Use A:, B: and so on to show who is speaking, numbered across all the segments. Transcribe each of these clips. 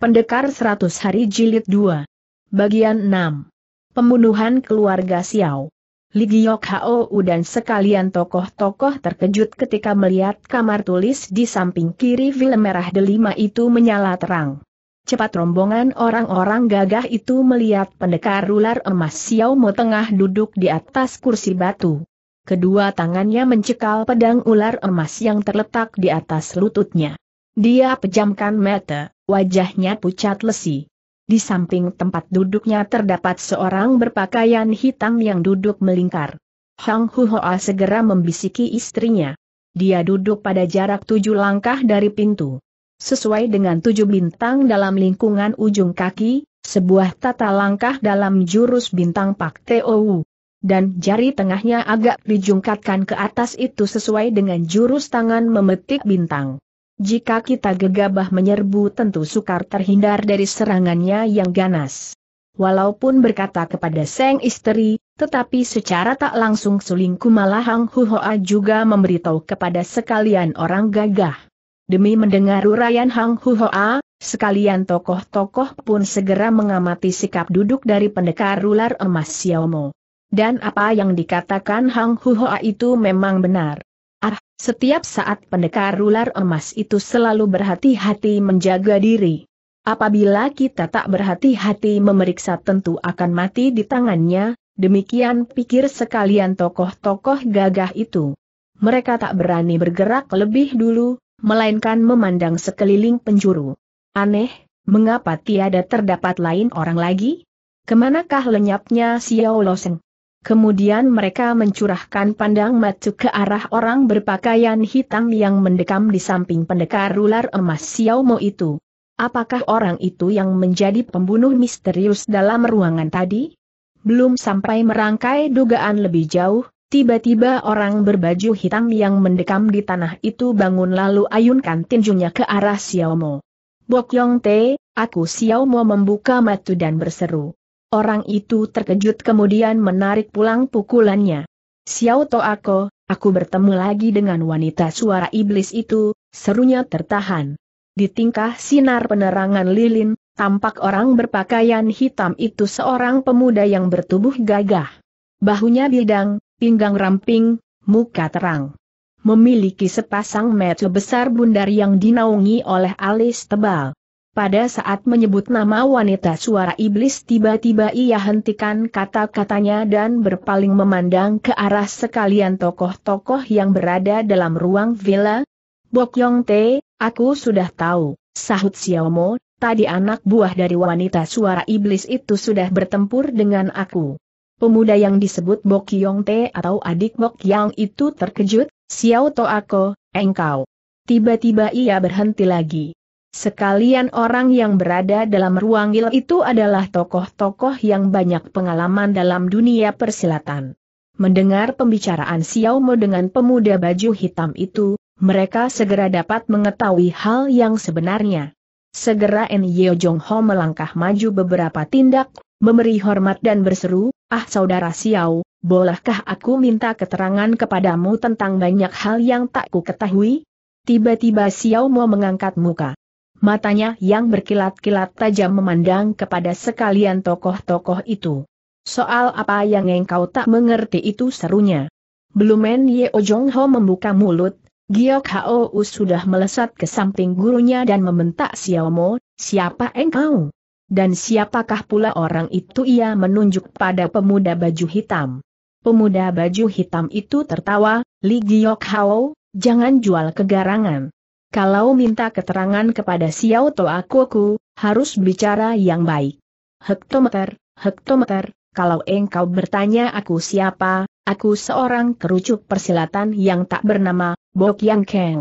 A: Pendekar 100 Hari Jilid 2 Bagian 6 Pembunuhan Keluarga Xiao Li Giok Hou dan sekalian tokoh-tokoh terkejut ketika melihat kamar tulis di samping kiri film merah delima itu menyala terang. Cepat rombongan orang-orang gagah itu melihat pendekar ular emas Xiao Mo tengah duduk di atas kursi batu. Kedua tangannya mencekal pedang ular emas yang terletak di atas lututnya. Dia pejamkan mata wajahnya pucat lesi. Di samping tempat duduknya terdapat seorang berpakaian hitam yang duduk melingkar. Hang Huhoa segera membisiki istrinya. Dia duduk pada jarak tujuh langkah dari pintu. Sesuai dengan tujuh bintang dalam lingkungan ujung kaki, sebuah tata langkah dalam jurus bintang Pak Tou dan jari tengahnya agak dijungkatkan ke atas itu sesuai dengan jurus tangan memetik bintang. Jika kita gegabah menyerbu tentu sukar terhindar dari serangannya yang ganas. Walaupun berkata kepada Seng istri, tetapi secara tak langsung Sulingku Malahang Huhoa juga memberitahu kepada sekalian orang gagah. Demi mendengar uraian Hang Huhoa, sekalian tokoh-tokoh pun segera mengamati sikap duduk dari pendekar ular emas Xiaomo. Dan apa yang dikatakan Hang Huhoa itu memang benar. Ah, setiap saat pendekar ular emas itu selalu berhati-hati menjaga diri. Apabila kita tak berhati-hati memeriksa tentu akan mati di tangannya, demikian pikir sekalian tokoh-tokoh gagah itu. Mereka tak berani bergerak lebih dulu, melainkan memandang sekeliling penjuru. Aneh, mengapa tiada terdapat lain orang lagi? Kemanakah lenyapnya Xiao Loseng? Kemudian mereka mencurahkan pandang mata ke arah orang berpakaian hitam yang mendekam di samping pendekar ular emas Xiao Mo itu. Apakah orang itu yang menjadi pembunuh misterius dalam ruangan tadi? Belum sampai merangkai dugaan lebih jauh, tiba-tiba orang berbaju hitam yang mendekam di tanah itu bangun lalu ayunkan tinjunya ke arah Xiao Mo. Bok Yong Te, aku Mo membuka mata dan berseru. Orang itu terkejut kemudian menarik pulang pukulannya. Xiao To Ako, aku bertemu lagi dengan wanita suara iblis itu, serunya tertahan. Di tingkah sinar penerangan lilin, tampak orang berpakaian hitam itu seorang pemuda yang bertubuh gagah. Bahunya bidang, pinggang ramping, muka terang. Memiliki sepasang mata besar bundar yang dinaungi oleh alis tebal. Pada saat menyebut nama wanita suara iblis tiba-tiba ia hentikan kata-katanya dan berpaling memandang ke arah sekalian tokoh-tokoh yang berada dalam ruang villa. Bok Yong Te, aku sudah tahu, sahut Xiaomo, tadi anak buah dari wanita suara iblis itu sudah bertempur dengan aku. Pemuda yang disebut Bok Yong Te atau adik Bok Yang itu terkejut, Xiao To Ako, engkau. Tiba-tiba ia berhenti lagi. Sekalian orang yang berada dalam ruang il itu adalah tokoh-tokoh yang banyak pengalaman dalam dunia persilatan. Mendengar pembicaraan Xiao Mo dengan pemuda baju hitam itu, mereka segera dapat mengetahui hal yang sebenarnya. Segera En Yeo Jong Ho melangkah maju beberapa tindak, memberi hormat dan berseru, Ah saudara Xiao, bolehkah aku minta keterangan kepadamu tentang banyak hal yang tak ku ketahui? Tiba-tiba Xiao Mo mengangkat muka. Matanya yang berkilat-kilat tajam memandang kepada sekalian tokoh-tokoh itu. Soal apa yang engkau tak mengerti itu serunya. Belum Men Yeo Jong Ho membuka mulut, Giok Hao sudah melesat ke samping gurunya dan membentak Xiaomo, siapa engkau? Dan siapakah pula orang itu ia menunjuk pada pemuda baju hitam. Pemuda baju hitam itu tertawa, Li Giok Hao, jangan jual kegarangan. Kalau minta keterangan kepada Xiao Toa aku, harus bicara yang baik. Hektometer, hektometer, kalau engkau bertanya aku siapa, aku seorang kerucuk persilatan yang tak bernama, Bok Yang Keng.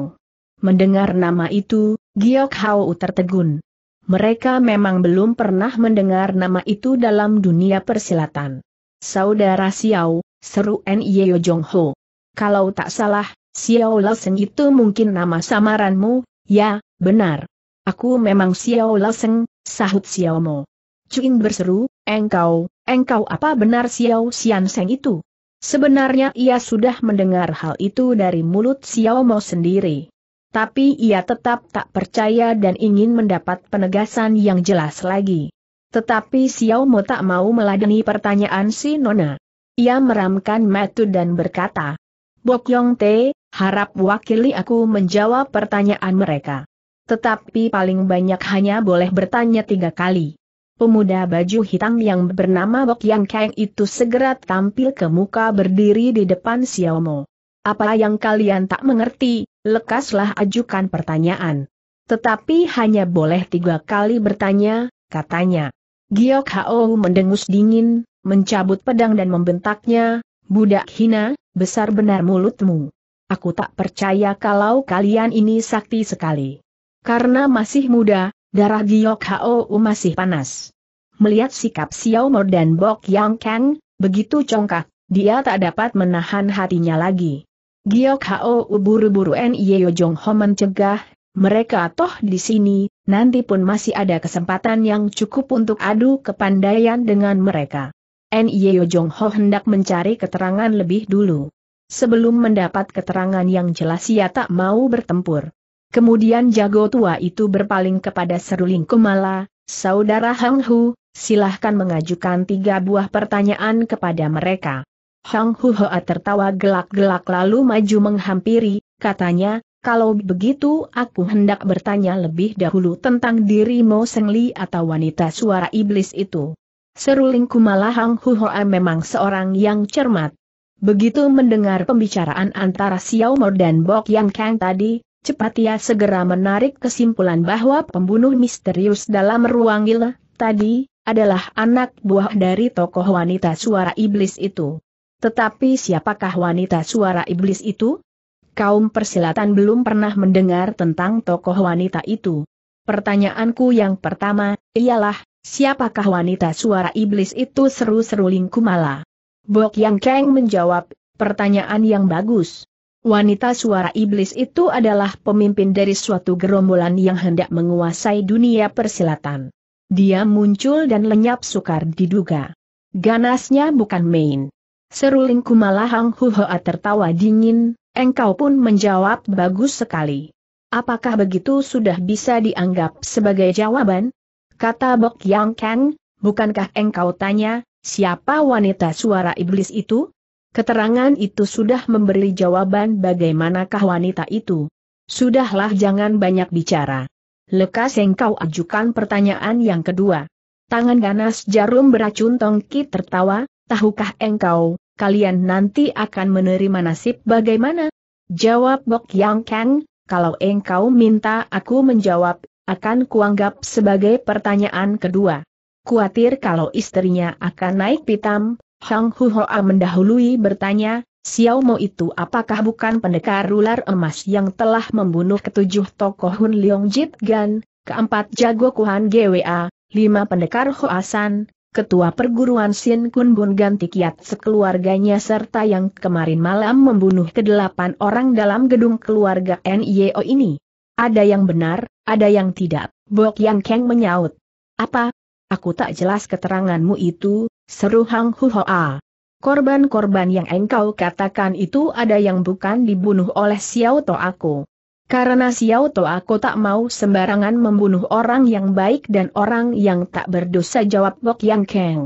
A: Mendengar nama itu, Giok Hao tertegun. Mereka memang belum pernah mendengar nama itu dalam dunia persilatan. Saudara Xiao, seru N.Y.O. Jong Ho. Kalau tak salah, Xiao Leseng itu mungkin nama samaranmu, ya, benar. Aku memang Xiao Leseng, sahut Xiao Mo. Cuin berseru, engkau, engkau apa benar Xiao Xian Seng itu? Sebenarnya ia sudah mendengar hal itu dari mulut Xiao Mo sendiri. Tapi ia tetap tak percaya dan ingin mendapat penegasan yang jelas lagi. Tetapi Xiao Mo tak mau meladeni pertanyaan si Nona. Ia meramkan metu dan berkata, Bok Yong Te, Harap wakili aku menjawab pertanyaan mereka. Tetapi paling banyak hanya boleh bertanya tiga kali. Pemuda baju hitam yang bernama Bok Yang Kang itu segera tampil ke muka berdiri di depan Xiaomo. Apa yang kalian tak mengerti, lekaslah ajukan pertanyaan. Tetapi hanya boleh tiga kali bertanya, katanya. Giok Hao mendengus dingin, mencabut pedang dan membentaknya, Budak hina, besar benar mulutmu. Aku tak percaya kalau kalian ini sakti sekali. Karena masih muda, darah Giok Hou masih panas. Melihat sikap Xiao Mo dan Bok Yang Kang, begitu congkak, dia tak dapat menahan hatinya lagi. Giok Hou buru-buru Nyeo Jong Ho mencegah, mereka toh di sini, nanti pun masih ada kesempatan yang cukup untuk adu kepandaian dengan mereka. Nyeo Jong Ho hendak mencari keterangan lebih dulu. Sebelum mendapat keterangan yang jelas ia tak mau bertempur. Kemudian jago tua itu berpaling kepada Seruling Kumala, Saudara Hang Hu, silahkan mengajukan tiga buah pertanyaan kepada mereka. Hang Hu Hoa tertawa gelak-gelak lalu maju menghampiri, katanya, kalau begitu aku hendak bertanya lebih dahulu tentang diri Mo Seng Li atau wanita suara iblis itu. Seruling Kumala Hang Hu Hoa memang seorang yang cermat. Begitu mendengar pembicaraan antara Xiao Mo dan Bok Yang Kang tadi, cepat ia segera menarik kesimpulan bahwa pembunuh misterius dalam ruang gila tadi adalah anak buah dari tokoh wanita suara iblis itu. Tetapi siapakah wanita suara iblis itu? Kaum persilatan belum pernah mendengar tentang tokoh wanita itu. Pertanyaanku yang pertama, ialah, siapakah wanita suara iblis itu seru-seru lingkumala? Bok Yang Kang menjawab, pertanyaan yang bagus. Wanita suara iblis itu adalah pemimpin dari suatu gerombolan yang hendak menguasai dunia persilatan. Dia muncul dan lenyap sukar diduga. Ganasnya bukan main. Seruling Kumalahang Huhoa tertawa dingin, engkau pun menjawab bagus sekali. Apakah begitu sudah bisa dianggap sebagai jawaban? Kata Bok Yang Kang, bukankah engkau tanya, Siapa wanita suara iblis itu? Keterangan itu sudah memberi jawaban bagaimanakah wanita itu. Sudahlah jangan banyak bicara. Lekas engkau ajukan pertanyaan yang kedua. Tangan ganas jarum beracun tongki tertawa, tahukah engkau, kalian nanti akan menerima nasib bagaimana? Jawab Bok Yang Kang, kalau engkau minta aku menjawab, akan kuanggap sebagai pertanyaan kedua. Kuatir kalau istrinya akan naik pitam, Hang Hu Hoa mendahului bertanya, Xiao Mo itu apakah bukan pendekar ular emas yang telah membunuh ketujuh tokoh Hun Leong Jit Gan, keempat jago Kuhan GWA, lima pendekar Hoasan, ketua perguruan Sin Kun Bun ganti kiat sekeluarganya serta yang kemarin malam membunuh kedelapan orang dalam gedung keluarga NIO ini. Ada yang benar, ada yang tidak, Bok Yang Keng menyaut. Apa, Aku tak jelas keteranganmu itu, seru Hang Huhoa. Korban-korban yang engkau katakan itu ada yang bukan dibunuh oleh Xiao To aku. Karena Xiao To aku tak mau sembarangan membunuh orang yang baik dan orang yang tak berdosa jawab Bok Yang Keng.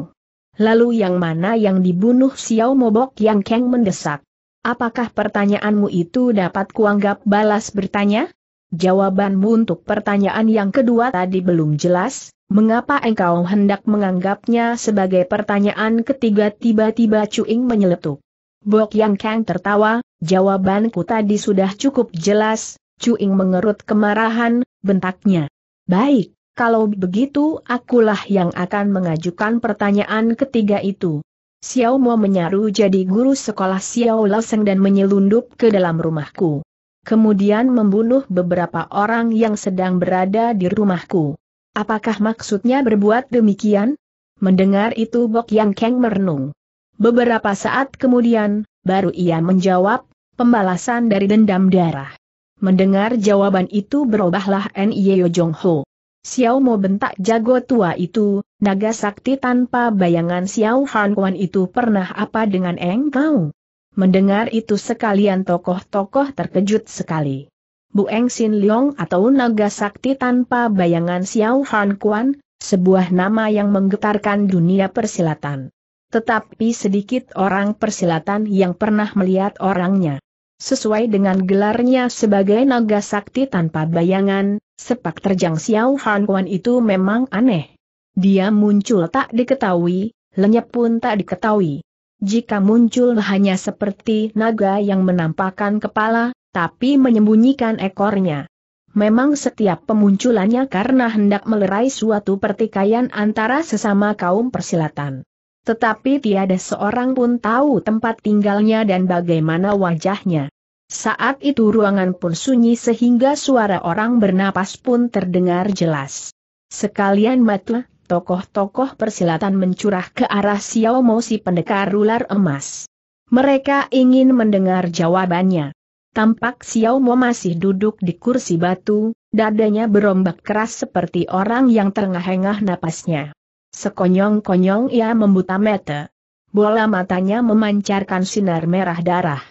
A: Lalu yang mana yang dibunuh Xiao Mobok Yang Keng mendesak. Apakah pertanyaanmu itu dapat kuanggap balas bertanya? Jawabanmu untuk pertanyaan yang kedua tadi belum jelas, mengapa engkau hendak menganggapnya sebagai pertanyaan ketiga tiba-tiba Cuing menyeletuk. Bok Yang Kang tertawa, jawabanku tadi sudah cukup jelas, Cuing mengerut kemarahan, bentaknya. Baik, kalau begitu akulah yang akan mengajukan pertanyaan ketiga itu. Xiao Mo menyaru jadi guru sekolah Xiao Laseng dan menyelundup ke dalam rumahku kemudian membunuh beberapa orang yang sedang berada di rumahku. Apakah maksudnya berbuat demikian? Mendengar itu Bok Yang Keng merenung. Beberapa saat kemudian, baru ia menjawab, pembalasan dari dendam darah. Mendengar jawaban itu berubahlah Yeo Jong Ho. Xiao Mo bentak jago tua itu, naga sakti tanpa bayangan Xiao Han Kuan itu pernah apa dengan Eng Kau? Mendengar itu sekalian tokoh-tokoh terkejut sekali. Bu Eng Sin Leong atau Naga Sakti tanpa bayangan Xiao Han Kuan, sebuah nama yang menggetarkan dunia persilatan. Tetapi sedikit orang persilatan yang pernah melihat orangnya. Sesuai dengan gelarnya sebagai naga sakti tanpa bayangan, sepak terjang Xiao Han Kuan itu memang aneh. Dia muncul tak diketahui, lenyap pun tak diketahui jika muncul hanya seperti naga yang menampakkan kepala, tapi menyembunyikan ekornya. Memang setiap pemunculannya karena hendak melerai suatu pertikaian antara sesama kaum persilatan. Tetapi tiada seorang pun tahu tempat tinggalnya dan bagaimana wajahnya. Saat itu ruangan pun sunyi sehingga suara orang bernapas pun terdengar jelas. Sekalian matlah tokoh-tokoh persilatan mencurah ke arah Xiao Mo si pendekar ular emas. Mereka ingin mendengar jawabannya. Tampak Xiao Mo masih duduk di kursi batu, dadanya berombak keras seperti orang yang terengah-engah napasnya. Sekonyong-konyong ia membuta mata. Bola matanya memancarkan sinar merah darah.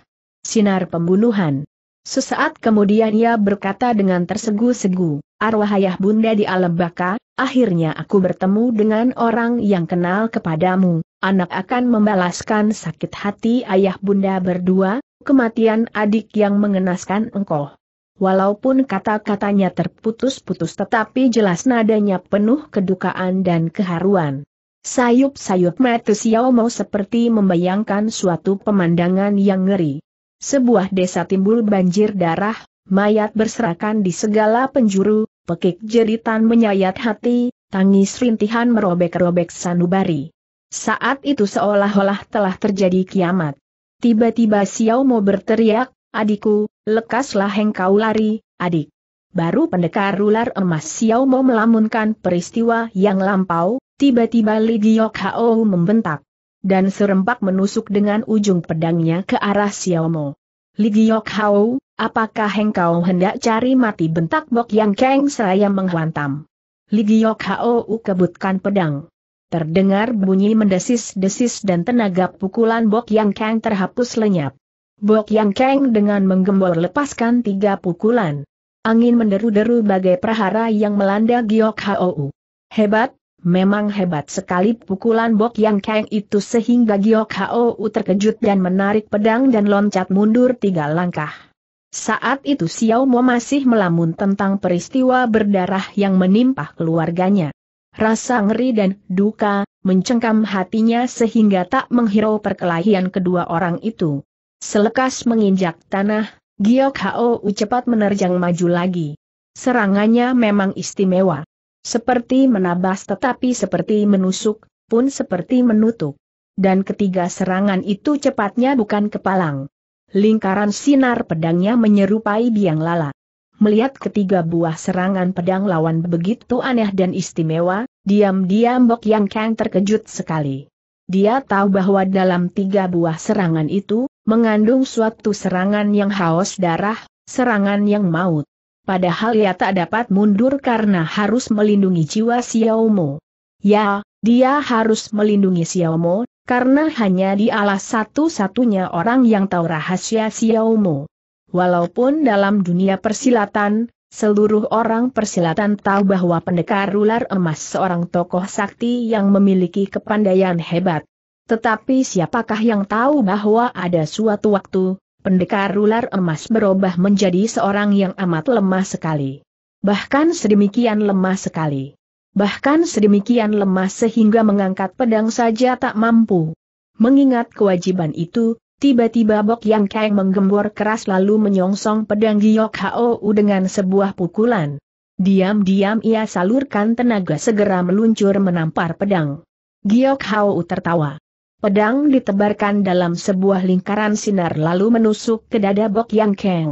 A: Sinar pembunuhan. Sesaat kemudian ia berkata dengan tersegu-segu arwah ayah bunda di alam baka, akhirnya aku bertemu dengan orang yang kenal kepadamu, anak akan membalaskan sakit hati ayah bunda berdua, kematian adik yang mengenaskan engkau. Walaupun kata-katanya terputus-putus tetapi jelas nadanya penuh kedukaan dan keharuan. Sayup-sayup mata Xiao mau seperti membayangkan suatu pemandangan yang ngeri. Sebuah desa timbul banjir darah, mayat berserakan di segala penjuru, Pekik jeritan menyayat hati, tangis rintihan merobek-robek sanubari. Saat itu seolah-olah telah terjadi kiamat. Tiba-tiba Xiao Mo berteriak, adikku, lekaslah engkau lari, adik. Baru pendekar ular emas Xiao Mo melamunkan peristiwa yang lampau, tiba-tiba Li Giok Hao membentak. Dan serempak menusuk dengan ujung pedangnya ke arah Xiao Mo. Li Giok Hao, apakah engkau hendak cari mati bentak Bok Yang Keng seraya menghantam. Li Hou kebutkan pedang. Terdengar bunyi mendesis-desis dan tenaga pukulan Bok Yang Kang terhapus lenyap. Bok Yang Kang dengan menggembor lepaskan tiga pukulan. Angin menderu-deru bagai prahara yang melanda Giok Hou. Hebat, memang hebat sekali pukulan Bok Yang Kang itu sehingga Giok Hou terkejut dan menarik pedang dan loncat mundur tiga langkah. Saat itu Xiao Mo masih melamun tentang peristiwa berdarah yang menimpa keluarganya. Rasa ngeri dan duka mencengkam hatinya sehingga tak menghirau perkelahian kedua orang itu. Selekas menginjak tanah, Giok Hao cepat menerjang maju lagi. Serangannya memang istimewa. Seperti menabas tetapi seperti menusuk, pun seperti menutup. Dan ketiga serangan itu cepatnya bukan kepalang lingkaran sinar pedangnya menyerupai biang lala. Melihat ketiga buah serangan pedang lawan begitu aneh dan istimewa, diam-diam Bok Yang Kang terkejut sekali. Dia tahu bahwa dalam tiga buah serangan itu, mengandung suatu serangan yang haus darah, serangan yang maut. Padahal ia tak dapat mundur karena harus melindungi jiwa Xiaomo. Ya, dia harus melindungi Xiaomo, karena hanya di alas satu-satunya orang yang tahu rahasia Xiaomo. Walaupun dalam dunia persilatan, seluruh orang persilatan tahu bahwa pendekar ular emas seorang tokoh sakti yang memiliki kepandaian hebat. Tetapi siapakah yang tahu bahwa ada suatu waktu, pendekar ular emas berubah menjadi seorang yang amat lemah sekali. Bahkan sedemikian lemah sekali bahkan sedemikian lemah sehingga mengangkat pedang saja tak mampu. Mengingat kewajiban itu, tiba-tiba Bok Yang Kang menggembor keras lalu menyongsong pedang Giok Hou dengan sebuah pukulan. Diam-diam ia salurkan tenaga segera meluncur menampar pedang. Giok Hou tertawa. Pedang ditebarkan dalam sebuah lingkaran sinar lalu menusuk ke dada Bok Yang Kang.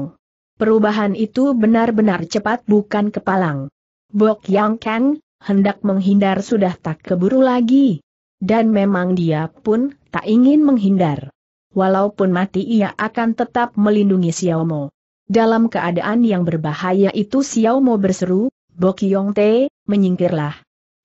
A: Perubahan itu benar-benar cepat bukan kepalang. Bok Yang Kang, hendak menghindar sudah tak keburu lagi. Dan memang dia pun tak ingin menghindar. Walaupun mati ia akan tetap melindungi Xiaomo. Dalam keadaan yang berbahaya itu Xiaomo berseru, Bok Yong Te, menyingkirlah.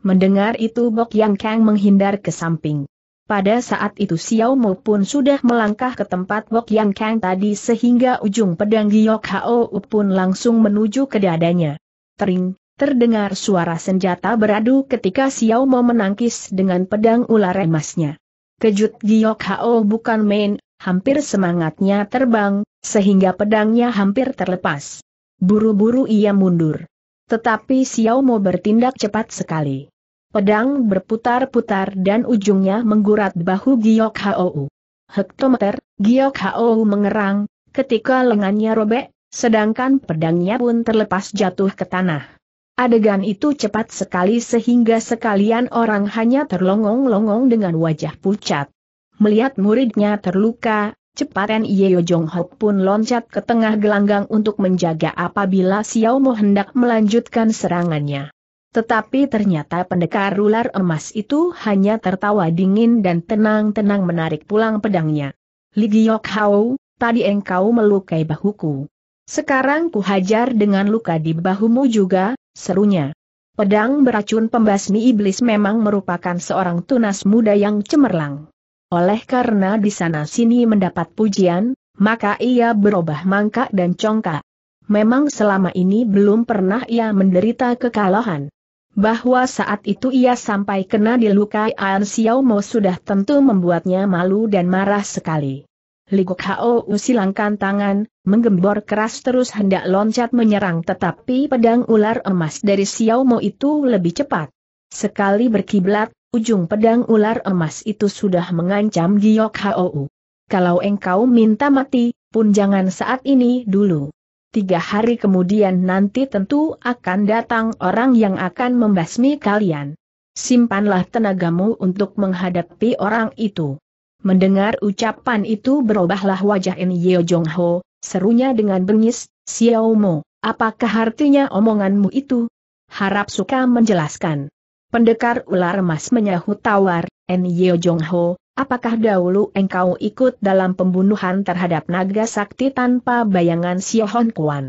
A: Mendengar itu Bok Yang Kang menghindar ke samping. Pada saat itu Xiaomo pun sudah melangkah ke tempat Bok Yang Kang tadi sehingga ujung pedang Giyok Hao pun langsung menuju ke dadanya. Tering, Terdengar suara senjata beradu ketika Xiao Mo menangkis dengan pedang ular emasnya. Kejut Giok Hao bukan main, hampir semangatnya terbang, sehingga pedangnya hampir terlepas. Buru-buru ia mundur. Tetapi Xiao Mo bertindak cepat sekali. Pedang berputar-putar dan ujungnya menggurat bahu Giok Hao. Hektometer, Giok Hao mengerang, ketika lengannya robek, sedangkan pedangnya pun terlepas jatuh ke tanah. Adegan itu cepat sekali sehingga sekalian orang hanya terlongong-longong dengan wajah pucat. Melihat muridnya terluka, cepat Nye Jong Hok pun loncat ke tengah gelanggang untuk menjaga apabila Xiao Mo hendak melanjutkan serangannya. Tetapi ternyata pendekar ular emas itu hanya tertawa dingin dan tenang-tenang menarik pulang pedangnya. Li Giok Hao, tadi engkau melukai bahuku. Sekarang ku hajar dengan luka di bahumu juga, serunya. Pedang beracun pembasmi iblis memang merupakan seorang tunas muda yang cemerlang. Oleh karena di sana-sini mendapat pujian, maka ia berubah mangka dan congka. Memang selama ini belum pernah ia menderita kekalahan. Bahwa saat itu ia sampai kena dilukai An Xiao Mo sudah tentu membuatnya malu dan marah sekali. Ligok Hao usilangkan tangan, menggembor keras terus hendak loncat menyerang tetapi pedang ular emas dari Xiao Mo itu lebih cepat. Sekali berkiblat, ujung pedang ular emas itu sudah mengancam Giok Hou. Kalau engkau minta mati, pun jangan saat ini dulu. Tiga hari kemudian nanti tentu akan datang orang yang akan membasmi kalian. Simpanlah tenagamu untuk menghadapi orang itu. Mendengar ucapan itu berubahlah wajah In Jong Ho, Serunya dengan bengis, Xiao Mo. apakah artinya omonganmu itu? Harap suka menjelaskan. Pendekar ular emas menyahut tawar, En Yeo Jong Ho, apakah dahulu engkau ikut dalam pembunuhan terhadap naga sakti tanpa bayangan Xiao Hon Kuan?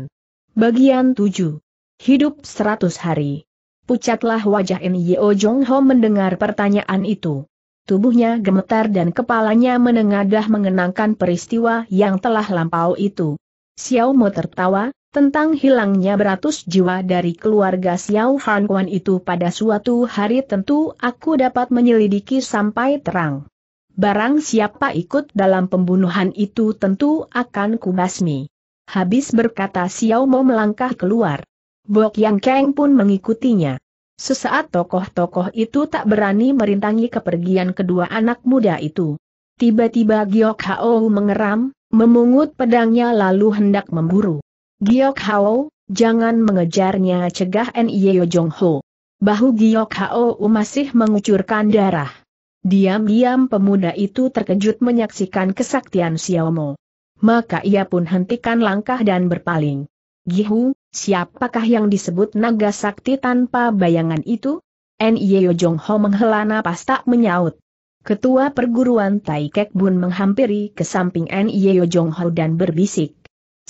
A: Bagian 7. Hidup 100 hari. Pucatlah wajah En Yeo Jong Ho mendengar pertanyaan itu tubuhnya gemetar dan kepalanya menengadah mengenangkan peristiwa yang telah lampau itu. Xiao Mo tertawa, tentang hilangnya beratus jiwa dari keluarga Xiao Han Kuan itu pada suatu hari tentu aku dapat menyelidiki sampai terang. Barang siapa ikut dalam pembunuhan itu tentu akan kubasmi. Habis berkata Xiao Mo melangkah keluar. Bok Yang Kang pun mengikutinya. Sesaat tokoh-tokoh itu tak berani merintangi kepergian kedua anak muda itu. Tiba-tiba Giok Hao mengeram, memungut pedangnya lalu hendak memburu. Giok Hao, jangan mengejarnya cegah Yo Jong Ho. Bahu Giok Hao masih mengucurkan darah. Diam-diam pemuda itu terkejut menyaksikan kesaktian Xiao Mo. Maka ia pun hentikan langkah dan berpaling. Gihu, siapakah yang disebut naga sakti tanpa bayangan itu? Nyeo Jong Ho menghela napas tak menyaut. Ketua perguruan Tai Kek Bun menghampiri ke samping Nyeo Jong Ho dan berbisik.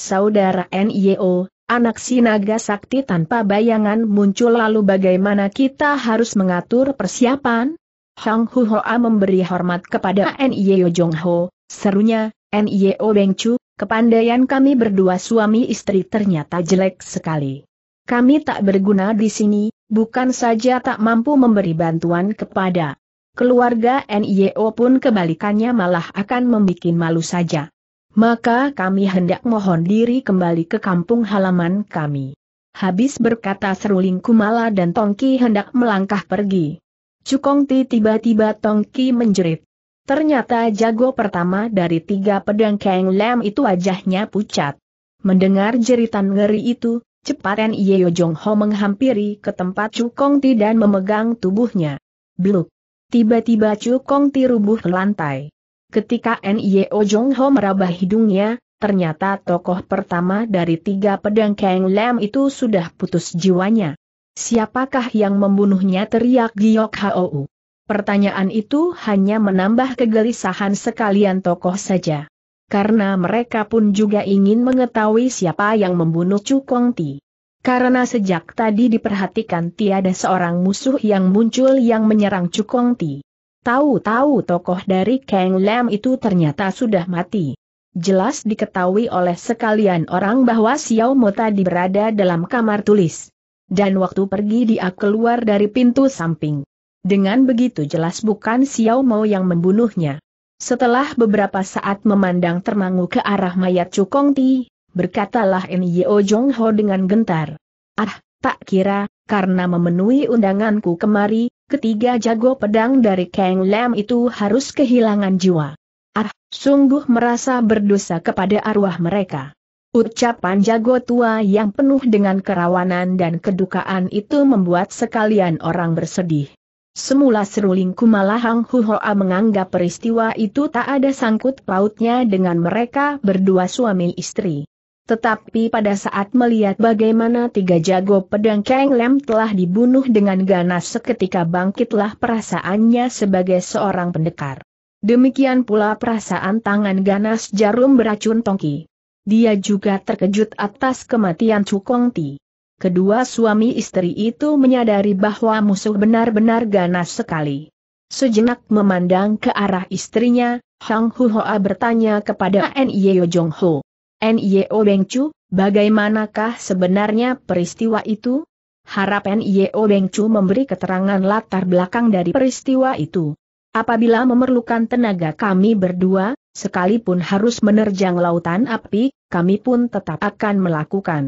A: Saudara Nyeo, anak si naga sakti tanpa bayangan muncul lalu bagaimana kita harus mengatur persiapan? Hang Hu Hoa memberi hormat kepada Nyeo Jong Ho, serunya, Nyeo Beng Chu, Kepandaian kami berdua suami istri ternyata jelek sekali. Kami tak berguna di sini, bukan saja tak mampu memberi bantuan kepada keluarga NIO pun kebalikannya malah akan membuat malu saja. Maka kami hendak mohon diri kembali ke kampung halaman kami. Habis berkata seruling Kumala dan Tongki hendak melangkah pergi. Cukongti tiba-tiba Tongki menjerit. Ternyata jago pertama dari tiga pedang Kang Lam itu wajahnya pucat. Mendengar jeritan ngeri itu, cepat N.I.O. Jong Ho menghampiri ke tempat Chu Kong Ti dan memegang tubuhnya. Bluk! Tiba-tiba Chu Kong Ti rubuh ke lantai. Ketika Nyeo Jong Ho meraba hidungnya, ternyata tokoh pertama dari tiga pedang Kang Lam itu sudah putus jiwanya. Siapakah yang membunuhnya teriak Giok Hou. Pertanyaan itu hanya menambah kegelisahan sekalian tokoh saja. Karena mereka pun juga ingin mengetahui siapa yang membunuh Chu Kong Ti. Karena sejak tadi diperhatikan tiada seorang musuh yang muncul yang menyerang Chu Kong Ti. Tahu-tahu tokoh dari Kang Lam itu ternyata sudah mati. Jelas diketahui oleh sekalian orang bahwa Xiao Mo tadi berada dalam kamar tulis. Dan waktu pergi dia keluar dari pintu samping. Dengan begitu jelas bukan Xiao Mao yang membunuhnya. Setelah beberapa saat memandang termangu ke arah mayat Cukong Ti, berkatalah Nyo Jong Ho dengan gentar. Ah, tak kira, karena memenuhi undanganku kemari, ketiga jago pedang dari Kang Lam itu harus kehilangan jiwa. Ah, sungguh merasa berdosa kepada arwah mereka. Ucapan jago tua yang penuh dengan kerawanan dan kedukaan itu membuat sekalian orang bersedih. Semula seruling Kumalahang Huhoa menganggap peristiwa itu tak ada sangkut pautnya dengan mereka berdua suami istri. Tetapi pada saat melihat bagaimana tiga jago pedang Kang Lem telah dibunuh dengan ganas seketika bangkitlah perasaannya sebagai seorang pendekar. Demikian pula perasaan tangan ganas jarum beracun Tongki. Dia juga terkejut atas kematian Ti. Kedua suami istri itu menyadari bahwa musuh benar-benar ganas sekali. Sejenak memandang ke arah istrinya, Hang Hu Hoa bertanya kepada Nyeo Jong Ho. N.I.O. Beng Chu, bagaimanakah sebenarnya peristiwa itu? Harap Nyeo Beng Chu memberi keterangan latar belakang dari peristiwa itu. Apabila memerlukan tenaga kami berdua, sekalipun harus menerjang lautan api, kami pun tetap akan melakukan.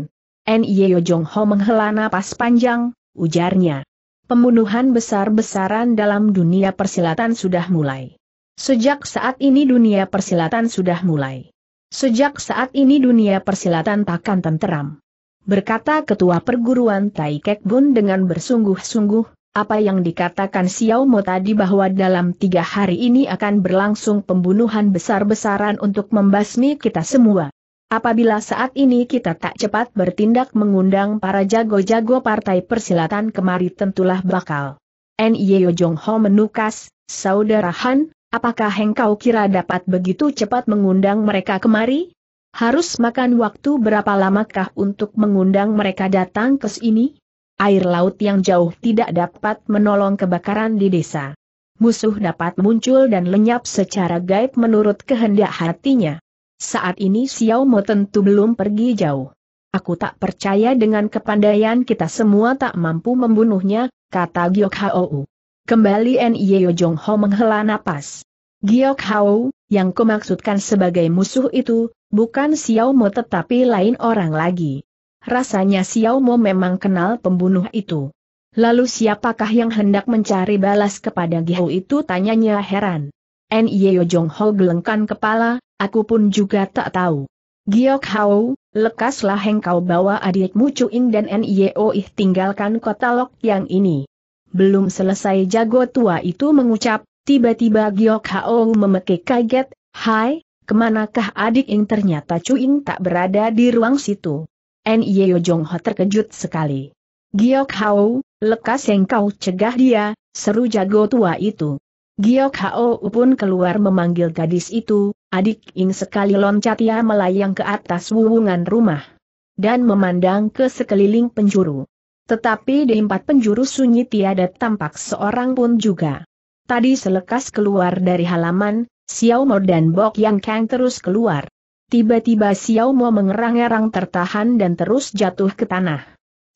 A: Nyeo Jong Ho menghela napas panjang, ujarnya. Pembunuhan besar-besaran dalam dunia persilatan sudah mulai. Sejak saat ini dunia persilatan sudah mulai. Sejak saat ini dunia persilatan takkan tenteram. Berkata Ketua Perguruan Tai Kek Bun dengan bersungguh-sungguh, apa yang dikatakan Xiao Mo tadi bahwa dalam tiga hari ini akan berlangsung pembunuhan besar-besaran untuk membasmi kita semua. Apabila saat ini kita tak cepat bertindak mengundang para jago-jago partai persilatan kemari tentulah bakal. Yo Jong Ho menukas, Saudara Han, apakah engkau kira dapat begitu cepat mengundang mereka kemari? Harus makan waktu berapa lamakah untuk mengundang mereka datang ke sini? Air laut yang jauh tidak dapat menolong kebakaran di desa. Musuh dapat muncul dan lenyap secara gaib menurut kehendak hatinya. Saat ini Xiao Mo tentu belum pergi jauh. Aku tak percaya dengan kepandaian kita semua tak mampu membunuhnya, kata Giok Hao. Kembali Nye Jong Ho menghela napas. Giok Hao, yang kumaksudkan sebagai musuh itu, bukan Xiao Mo tetapi lain orang lagi. Rasanya Xiao Mo memang kenal pembunuh itu. Lalu siapakah yang hendak mencari balas kepada Gihou itu tanyanya heran. Nye Jong Ho gelengkan kepala, Aku pun juga tak tahu. Giok Hao, lekaslah engkau bawa adikmu Cuing dan Nioih tinggalkan kota Lok yang ini. Belum selesai jago tua itu mengucap, tiba-tiba Giok Hao memekik kaget, Hai, kemanakah adik Ing ternyata Cuing tak berada di ruang situ. Nyeo Jong terkejut sekali. Giok Hao, lekas engkau cegah dia, seru jago tua itu. Giok Hao pun keluar memanggil gadis itu, adik ing sekali loncat ia melayang ke atas wuwungan rumah. Dan memandang ke sekeliling penjuru. Tetapi di empat penjuru sunyi tiada tampak seorang pun juga. Tadi selekas keluar dari halaman, Xiao Mo dan Bok Yang Kang terus keluar. Tiba-tiba Xiao Mo mengerang-erang tertahan dan terus jatuh ke tanah.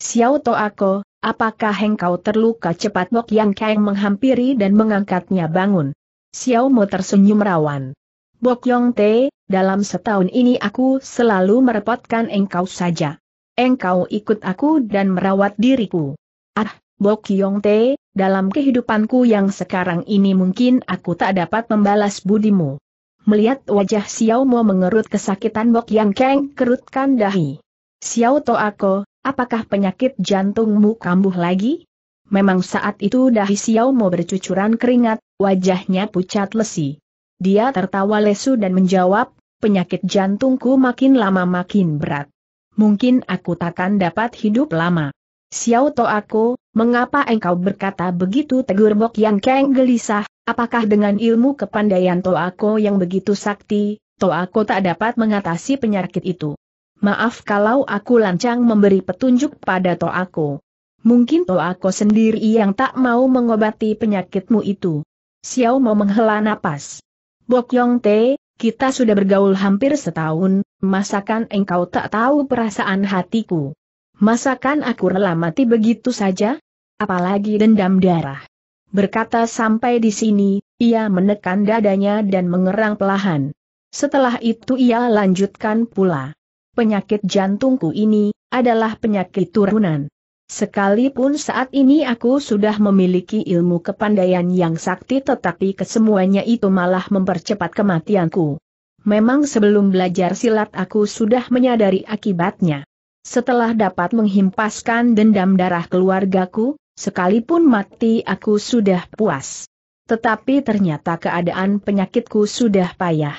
A: Xiao Toako, Apakah engkau terluka cepat Mok Yang Kang menghampiri dan mengangkatnya bangun. Xiao Mo tersenyum rawan. Bok Yong Te, dalam setahun ini aku selalu merepotkan engkau saja. Engkau ikut aku dan merawat diriku. Ah, Bok Yong Te, dalam kehidupanku yang sekarang ini mungkin aku tak dapat membalas budimu. Melihat wajah Xiao Mo mengerut kesakitan Bok Yang Kang kerutkan dahi. Xiao To Ako, Apakah penyakit jantungmu kambuh lagi? Memang saat itu dahi Xiao mau bercucuran keringat, wajahnya pucat lesi. Dia tertawa lesu dan menjawab, penyakit jantungku makin lama makin berat. Mungkin aku takkan dapat hidup lama. Xiao To aku, mengapa engkau berkata begitu tegur Bok Yang Keng gelisah, apakah dengan ilmu kepandaian To aku yang begitu sakti, To aku tak dapat mengatasi penyakit itu. Maaf kalau aku lancang memberi petunjuk pada Toako. Mungkin Toako sendiri yang tak mau mengobati penyakitmu itu. Xiao mau menghela napas. Bok Yong Te, kita sudah bergaul hampir setahun, masakan engkau tak tahu perasaan hatiku. Masakan aku rela mati begitu saja? Apalagi dendam darah. Berkata sampai di sini, ia menekan dadanya dan mengerang pelahan. Setelah itu ia lanjutkan pula penyakit jantungku ini adalah penyakit turunan. Sekalipun saat ini aku sudah memiliki ilmu kepandaian yang sakti tetapi kesemuanya itu malah mempercepat kematianku. Memang sebelum belajar silat aku sudah menyadari akibatnya. Setelah dapat menghimpaskan dendam darah keluargaku, sekalipun mati aku sudah puas. Tetapi ternyata keadaan penyakitku sudah payah.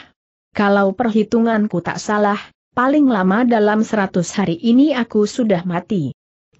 A: Kalau perhitunganku tak salah, paling lama dalam seratus hari ini aku sudah mati.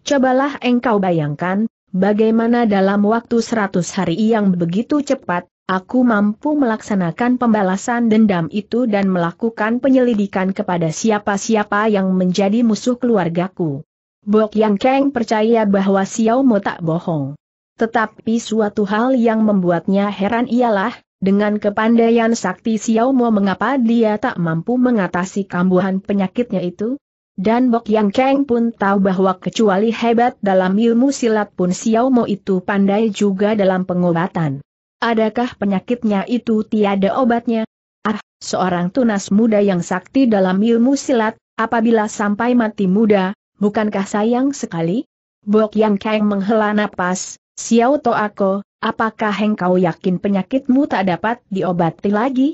A: Cobalah engkau bayangkan, bagaimana dalam waktu seratus hari yang begitu cepat, aku mampu melaksanakan pembalasan dendam itu dan melakukan penyelidikan kepada siapa-siapa yang menjadi musuh keluargaku. Bok Yang Keng percaya bahwa Xiao Mo tak bohong. Tetapi suatu hal yang membuatnya heran ialah, dengan kepandaian sakti Xiao Mo mengapa dia tak mampu mengatasi kambuhan penyakitnya itu? Dan Bok Yang Kang pun tahu bahwa kecuali hebat dalam ilmu silat pun Xiao Mo itu pandai juga dalam pengobatan. Adakah penyakitnya itu tiada obatnya? Ah, seorang tunas muda yang sakti dalam ilmu silat, apabila sampai mati muda, bukankah sayang sekali? Bok Yang Kang menghela napas, Xiao Ako. Apakah engkau yakin penyakitmu tak dapat diobati lagi?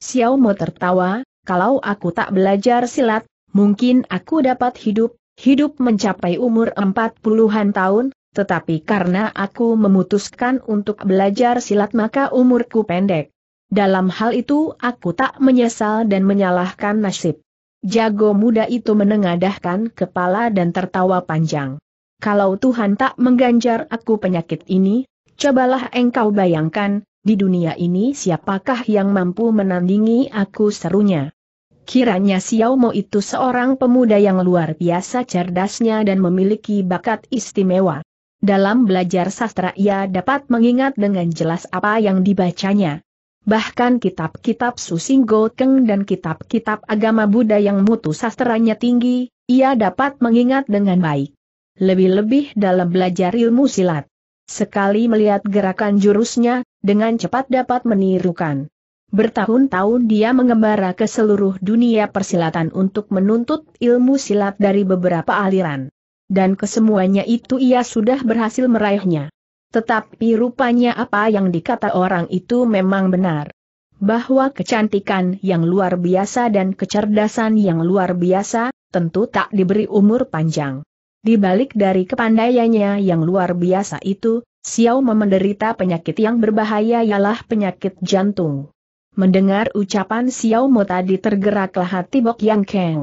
A: Xiao Mo tertawa, kalau aku tak belajar silat, mungkin aku dapat hidup, hidup mencapai umur empat puluhan tahun, tetapi karena aku memutuskan untuk belajar silat maka umurku pendek. Dalam hal itu aku tak menyesal dan menyalahkan nasib. Jago muda itu menengadahkan kepala dan tertawa panjang. Kalau Tuhan tak mengganjar aku penyakit ini, Cobalah engkau bayangkan, di dunia ini siapakah yang mampu menandingi aku serunya. Kiranya Xiao Mo itu seorang pemuda yang luar biasa cerdasnya dan memiliki bakat istimewa. Dalam belajar sastra ia dapat mengingat dengan jelas apa yang dibacanya. Bahkan kitab-kitab Susing Gokeng dan kitab-kitab agama Buddha yang mutu sastranya tinggi, ia dapat mengingat dengan baik. Lebih-lebih dalam belajar ilmu silat. Sekali melihat gerakan jurusnya, dengan cepat dapat menirukan. Bertahun-tahun dia mengembara ke seluruh dunia persilatan untuk menuntut ilmu silat dari beberapa aliran. Dan kesemuanya itu ia sudah berhasil meraihnya. Tetapi rupanya apa yang dikata orang itu memang benar. Bahwa kecantikan yang luar biasa dan kecerdasan yang luar biasa, tentu tak diberi umur panjang. Di balik dari kepandaiannya yang luar biasa itu, Xiao memenderita penyakit yang berbahaya ialah penyakit jantung. Mendengar ucapan Xiao Mo tadi tergeraklah hati Bok Yang Keng.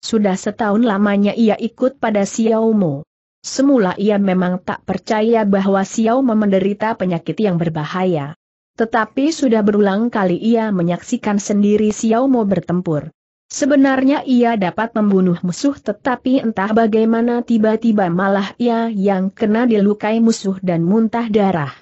A: Sudah setahun lamanya ia ikut pada Xiao Mo. Semula ia memang tak percaya bahwa Xiao menderita penyakit yang berbahaya. Tetapi sudah berulang kali ia menyaksikan sendiri Xiao Mo bertempur. Sebenarnya ia dapat membunuh musuh tetapi entah bagaimana tiba-tiba malah ia yang kena dilukai musuh dan muntah darah.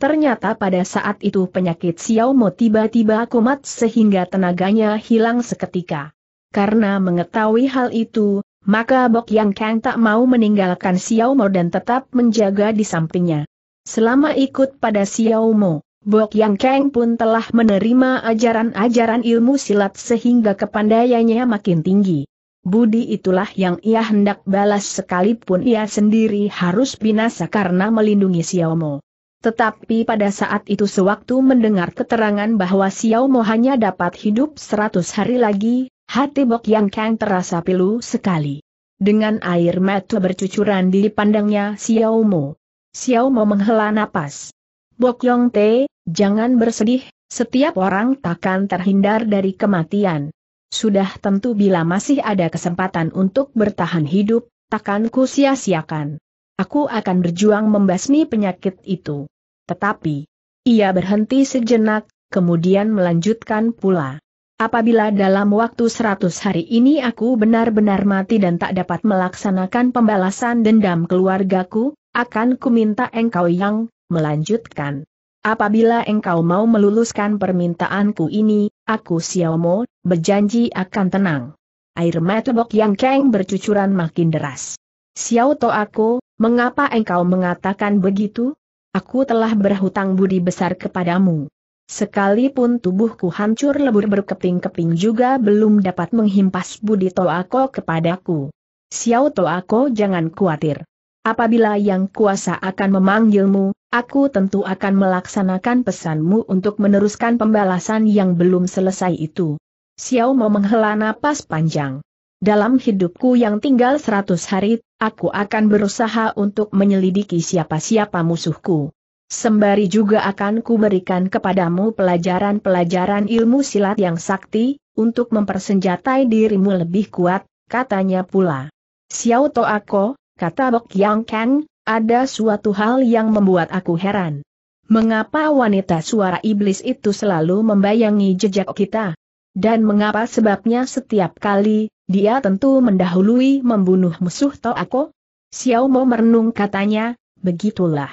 A: Ternyata pada saat itu penyakit Xiaomo tiba-tiba kumat sehingga tenaganya hilang seketika. Karena mengetahui hal itu, maka Bok Yang Kang tak mau meninggalkan Xiaomo dan tetap menjaga di sampingnya. Selama ikut pada Xiaomo, Bok Yang Kang pun telah menerima ajaran-ajaran ilmu silat sehingga kepandaiannya makin tinggi. Budi itulah yang ia hendak balas sekalipun ia sendiri harus binasa karena melindungi Xiaomo. Tetapi pada saat itu sewaktu mendengar keterangan bahwa Xiaomo hanya dapat hidup 100 hari lagi, hati Bok Yang Kang terasa pilu sekali. Dengan air mata bercucuran di pandangnya Xiaomo. Xiaomo menghela napas. Bok Yong Te, jangan bersedih, setiap orang takkan terhindar dari kematian. Sudah tentu bila masih ada kesempatan untuk bertahan hidup, takkan ku sia-siakan. Aku akan berjuang membasmi penyakit itu. Tetapi, ia berhenti sejenak, kemudian melanjutkan pula. Apabila dalam waktu seratus hari ini aku benar-benar mati dan tak dapat melaksanakan pembalasan dendam keluargaku, akan kuminta engkau yang melanjutkan. Apabila engkau mau meluluskan permintaanku ini, aku Xiaomo, berjanji akan tenang. Air Bok yang keng bercucuran makin deras. Xiao To aku, mengapa engkau mengatakan begitu? Aku telah berhutang budi besar kepadamu. Sekalipun tubuhku hancur lebur berkeping-keping juga belum dapat menghimpas budi To aku kepadaku. Xiao To aku jangan khawatir. Apabila yang kuasa akan memanggilmu, aku tentu akan melaksanakan pesanmu untuk meneruskan pembalasan yang belum selesai itu. Xiao mau menghela napas panjang. Dalam hidupku yang tinggal seratus hari, aku akan berusaha untuk menyelidiki siapa-siapa musuhku. Sembari juga akan kuberikan kepadamu pelajaran-pelajaran ilmu silat yang sakti, untuk mempersenjatai dirimu lebih kuat, katanya pula. Xiao Toako, kata Bok Yang Kang, ada suatu hal yang membuat aku heran. Mengapa wanita suara iblis itu selalu membayangi jejak kita? Dan mengapa sebabnya setiap kali, dia tentu mendahului membunuh musuh aku Xiao Mo merenung katanya, begitulah.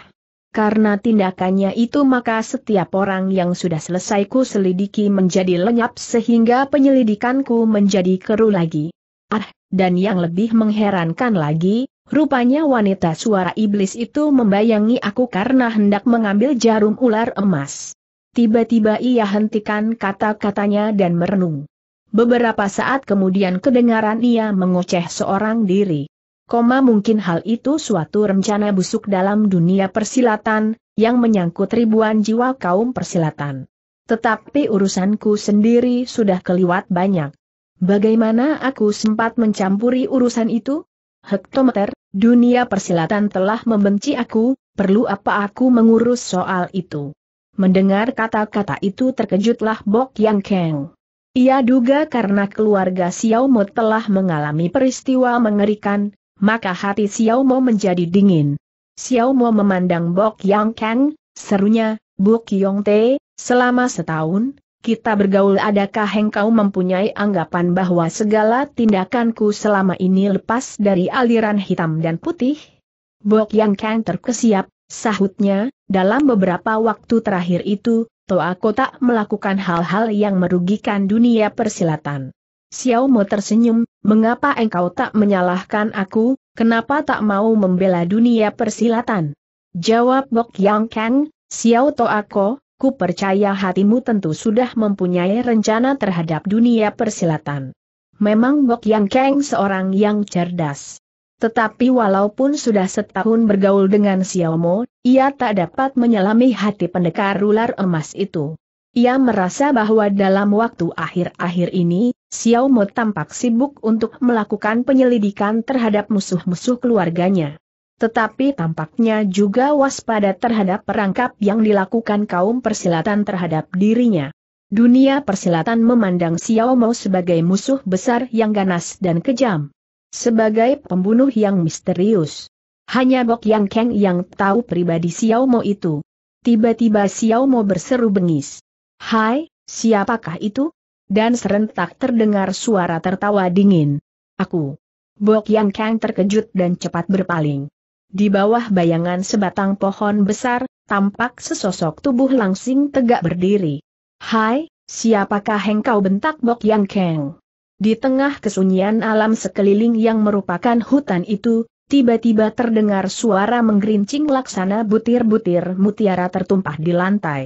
A: Karena tindakannya itu maka setiap orang yang sudah selesai ku selidiki menjadi lenyap sehingga penyelidikanku menjadi keruh lagi. Ah, dan yang lebih mengherankan lagi, Rupanya wanita suara iblis itu membayangi aku karena hendak mengambil jarum ular emas. Tiba-tiba ia hentikan kata-katanya dan merenung. Beberapa saat kemudian kedengaran ia mengoceh seorang diri. Koma mungkin hal itu suatu rencana busuk dalam dunia persilatan, yang menyangkut ribuan jiwa kaum persilatan. Tetapi urusanku sendiri sudah keliwat banyak. Bagaimana aku sempat mencampuri urusan itu? Hektometer, dunia persilatan telah membenci aku, perlu apa aku mengurus soal itu? Mendengar kata-kata itu terkejutlah Bok Yang Keng. Ia duga karena keluarga Xiao Mo telah mengalami peristiwa mengerikan, maka hati Xiao Mo menjadi dingin. Xiao Mo memandang Bok Yang Keng, serunya, Bok Yong Te, selama setahun, kita bergaul adakah engkau mempunyai anggapan bahwa segala tindakanku selama ini lepas dari aliran hitam dan putih? Bok Yang Kang terkesiap, sahutnya, dalam beberapa waktu terakhir itu, Toa Kota tak melakukan hal-hal yang merugikan dunia persilatan. Xiao Mo tersenyum, mengapa engkau tak menyalahkan aku, kenapa tak mau membela dunia persilatan? Jawab Bok Yang Kang, Xiao Toa Ko. Ku percaya hatimu tentu sudah mempunyai rencana terhadap dunia persilatan. Memang Bok Yang Kang seorang yang cerdas. Tetapi walaupun sudah setahun bergaul dengan Xiaomo, ia tak dapat menyelami hati pendekar ular emas itu. Ia merasa bahwa dalam waktu akhir-akhir ini, Xiaomo tampak sibuk untuk melakukan penyelidikan terhadap musuh-musuh keluarganya. Tetapi tampaknya juga waspada terhadap perangkap yang dilakukan kaum persilatan terhadap dirinya. Dunia persilatan memandang Xiao Mao sebagai musuh besar yang ganas dan kejam. Sebagai pembunuh yang misterius. Hanya Bok Yang Kang yang tahu pribadi Xiao Mao itu. Tiba-tiba Xiao Mao berseru bengis. Hai, siapakah itu? Dan serentak terdengar suara tertawa dingin. Aku. Bok Yang Kang terkejut dan cepat berpaling. Di bawah bayangan sebatang pohon besar, tampak sesosok tubuh langsing tegak berdiri. Hai, siapakah engkau bentak Bok Yang Keng? Di tengah kesunyian alam sekeliling yang merupakan hutan itu, tiba-tiba terdengar suara menggerincing laksana butir-butir mutiara tertumpah di lantai.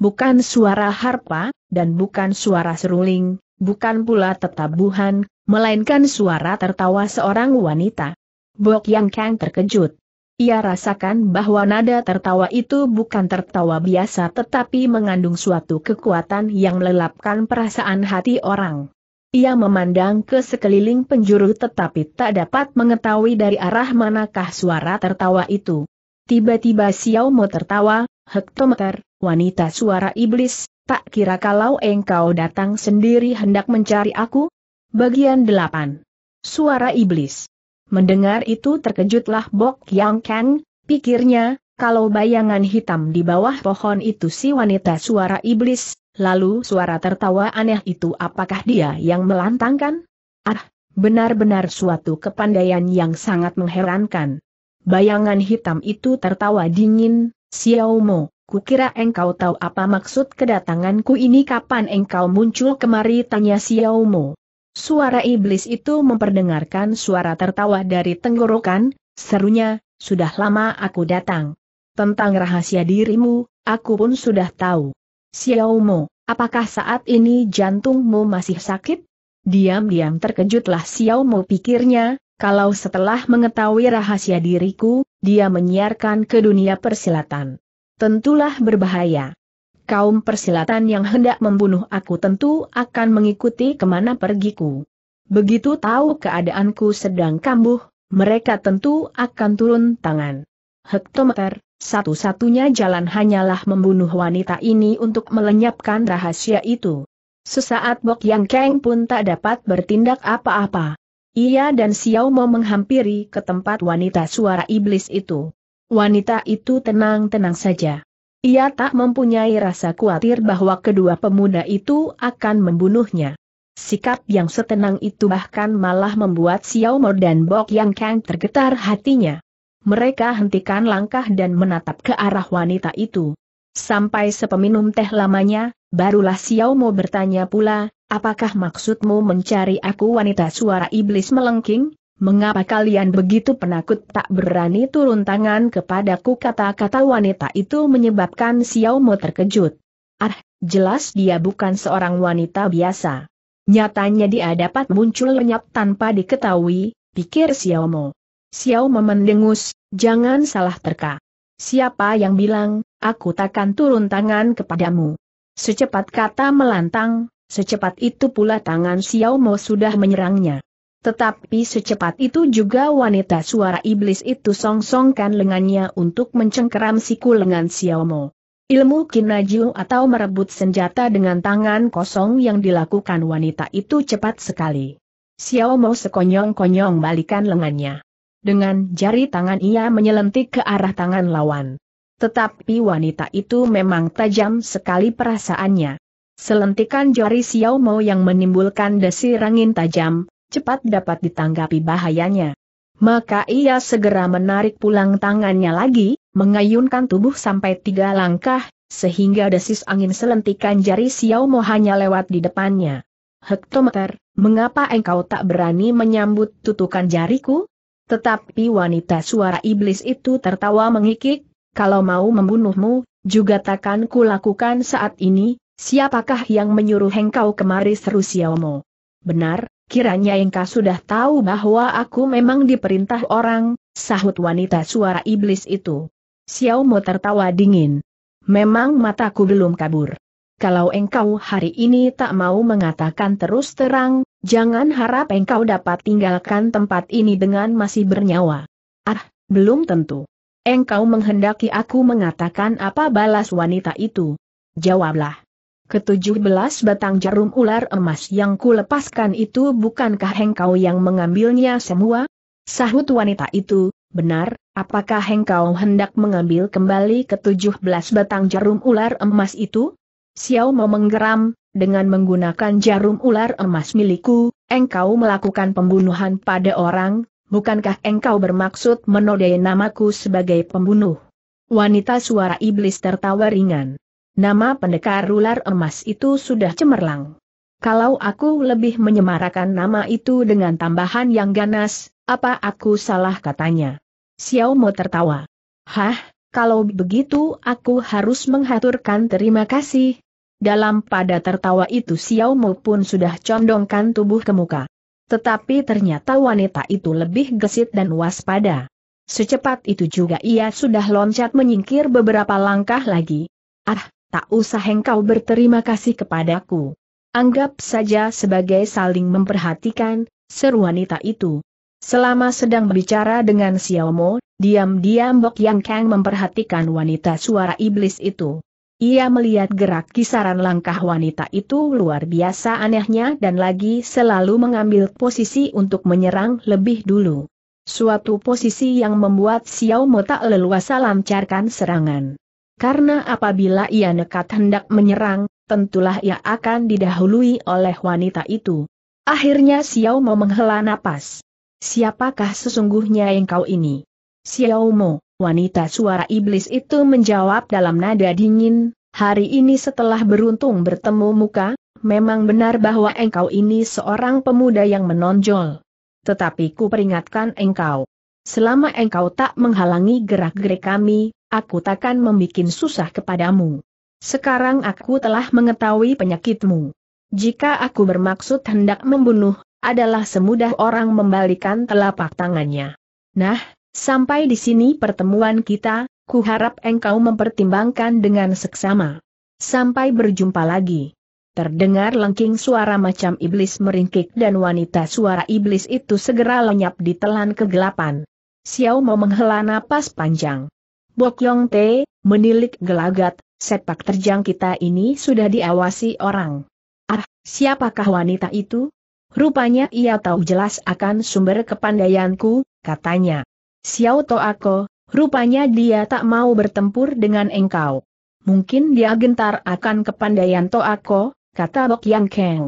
A: Bukan suara harpa, dan bukan suara seruling, bukan pula tetabuhan, melainkan suara tertawa seorang wanita. Bok Yang Kang terkejut. Ia rasakan bahwa nada tertawa itu bukan tertawa biasa tetapi mengandung suatu kekuatan yang melelapkan perasaan hati orang. Ia memandang ke sekeliling penjuru tetapi tak dapat mengetahui dari arah manakah suara tertawa itu. Tiba-tiba Xiao Mo tertawa, hektometer, wanita suara iblis, tak kira kalau engkau datang sendiri hendak mencari aku? Bagian 8. Suara iblis Mendengar itu terkejutlah Bok Yang Ken, pikirnya, kalau bayangan hitam di bawah pohon itu si wanita suara iblis, lalu suara tertawa aneh itu apakah dia yang melantangkan? Ah, benar-benar suatu kepandaian yang sangat mengherankan. Bayangan hitam itu tertawa dingin, Xiaomo, kukira engkau tahu apa maksud kedatanganku ini kapan engkau muncul kemari tanya Xiaomo. Suara iblis itu memperdengarkan suara tertawa dari tenggorokan, serunya, sudah lama aku datang. Tentang rahasia dirimu, aku pun sudah tahu. Xiaomo, apakah saat ini jantungmu masih sakit? Diam-diam terkejutlah Xiaomo pikirnya, kalau setelah mengetahui rahasia diriku, dia menyiarkan ke dunia persilatan. Tentulah berbahaya kaum persilatan yang hendak membunuh aku tentu akan mengikuti kemana pergiku. Begitu tahu keadaanku sedang kambuh, mereka tentu akan turun tangan. Hektometer, satu-satunya jalan hanyalah membunuh wanita ini untuk melenyapkan rahasia itu. Sesaat Bok Yang Keng pun tak dapat bertindak apa-apa. Ia dan Xiao mau menghampiri ke tempat wanita suara iblis itu. Wanita itu tenang-tenang saja. Ia tak mempunyai rasa khawatir bahwa kedua pemuda itu akan membunuhnya. Sikap yang setenang itu bahkan malah membuat Xiao Mo dan Bok Yang Kang tergetar hatinya. Mereka hentikan langkah dan menatap ke arah wanita itu. Sampai sepeminum teh lamanya, barulah Xiao Mo bertanya pula, apakah maksudmu mencari aku wanita suara iblis melengking? Mengapa kalian begitu penakut tak berani turun tangan kepadaku kata-kata wanita itu menyebabkan Xiao Mo terkejut. Ah, jelas dia bukan seorang wanita biasa. Nyatanya dia dapat muncul lenyap tanpa diketahui, pikir Xiao Mo. Xiao Mo mendengus, jangan salah terka. Siapa yang bilang, aku takkan turun tangan kepadamu. Secepat kata melantang, secepat itu pula tangan Xiao Mo sudah menyerangnya. Tetapi secepat itu juga wanita suara iblis itu songsongkan lengannya untuk mencengkeram siku lengan Xiaomo. Ilmu kinajiu atau merebut senjata dengan tangan kosong yang dilakukan wanita itu cepat sekali. Xiaomo sekonyong-konyong balikan lengannya. Dengan jari tangan ia menyelentik ke arah tangan lawan. Tetapi wanita itu memang tajam sekali perasaannya. Selentikan jari Xiaomo yang menimbulkan desir angin tajam, cepat dapat ditanggapi bahayanya. Maka ia segera menarik pulang tangannya lagi, mengayunkan tubuh sampai tiga langkah, sehingga desis angin selentikan jari Xiao Mo hanya lewat di depannya. Hektometer, mengapa engkau tak berani menyambut tutukan jariku? Tetapi wanita suara iblis itu tertawa mengikik, kalau mau membunuhmu, juga takkan kulakukan saat ini, siapakah yang menyuruh engkau kemari seru Xiao Mo? Benar, Kiranya engkau sudah tahu bahwa aku memang diperintah orang, sahut wanita suara iblis itu. Xiao Mo tertawa dingin. Memang mataku belum kabur. Kalau engkau hari ini tak mau mengatakan terus terang, jangan harap engkau dapat tinggalkan tempat ini dengan masih bernyawa. Ah, belum tentu. Engkau menghendaki aku mengatakan apa balas wanita itu. Jawablah. Ketujuh belas batang jarum ular emas yang kulepaskan itu bukankah hengkau yang mengambilnya semua? Sahut wanita itu, benar, apakah hengkau hendak mengambil kembali ketujuh belas batang jarum ular emas itu? Xiao mau menggeram, dengan menggunakan jarum ular emas milikku, engkau melakukan pembunuhan pada orang, bukankah engkau bermaksud menodai namaku sebagai pembunuh? Wanita suara iblis tertawa ringan. Nama pendekar ular emas itu sudah cemerlang. Kalau aku lebih menyemarakan nama itu dengan tambahan yang ganas, apa aku salah katanya? Xiao Mo tertawa. Hah, kalau begitu aku harus menghaturkan terima kasih. Dalam pada tertawa itu Xiao Mo pun sudah condongkan tubuh ke muka. Tetapi ternyata wanita itu lebih gesit dan waspada. Secepat itu juga ia sudah loncat menyingkir beberapa langkah lagi. Ah, tak usah engkau berterima kasih kepadaku. Anggap saja sebagai saling memperhatikan, seru wanita itu. Selama sedang berbicara dengan Xiao Mo, diam-diam Bok Yang Kang memperhatikan wanita suara iblis itu. Ia melihat gerak kisaran langkah wanita itu luar biasa anehnya dan lagi selalu mengambil posisi untuk menyerang lebih dulu. Suatu posisi yang membuat Xiao Mo tak leluasa lancarkan serangan karena apabila ia nekat hendak menyerang, tentulah ia akan didahului oleh wanita itu. Akhirnya Xiao Mo menghela napas. Siapakah sesungguhnya engkau ini? Xiao Mo, wanita suara iblis itu menjawab dalam nada dingin, hari ini setelah beruntung bertemu muka, memang benar bahwa engkau ini seorang pemuda yang menonjol. Tetapi ku peringatkan engkau. Selama engkau tak menghalangi gerak-gerik kami, aku takkan membuat susah kepadamu. Sekarang aku telah mengetahui penyakitmu. Jika aku bermaksud hendak membunuh, adalah semudah orang membalikan telapak tangannya. Nah, sampai di sini pertemuan kita, kuharap engkau mempertimbangkan dengan seksama. Sampai berjumpa lagi. Terdengar lengking suara macam iblis meringkik dan wanita suara iblis itu segera lenyap di telan kegelapan. Xiao mau menghela napas panjang. Bok Yong Te, menilik gelagat, sepak terjang kita ini sudah diawasi orang. Ah, siapakah wanita itu? Rupanya ia tahu jelas akan sumber kepandaianku, katanya. Xiao To Ako, rupanya dia tak mau bertempur dengan engkau. Mungkin dia gentar akan kepandaian To Ako, kata Bok Yang Keng.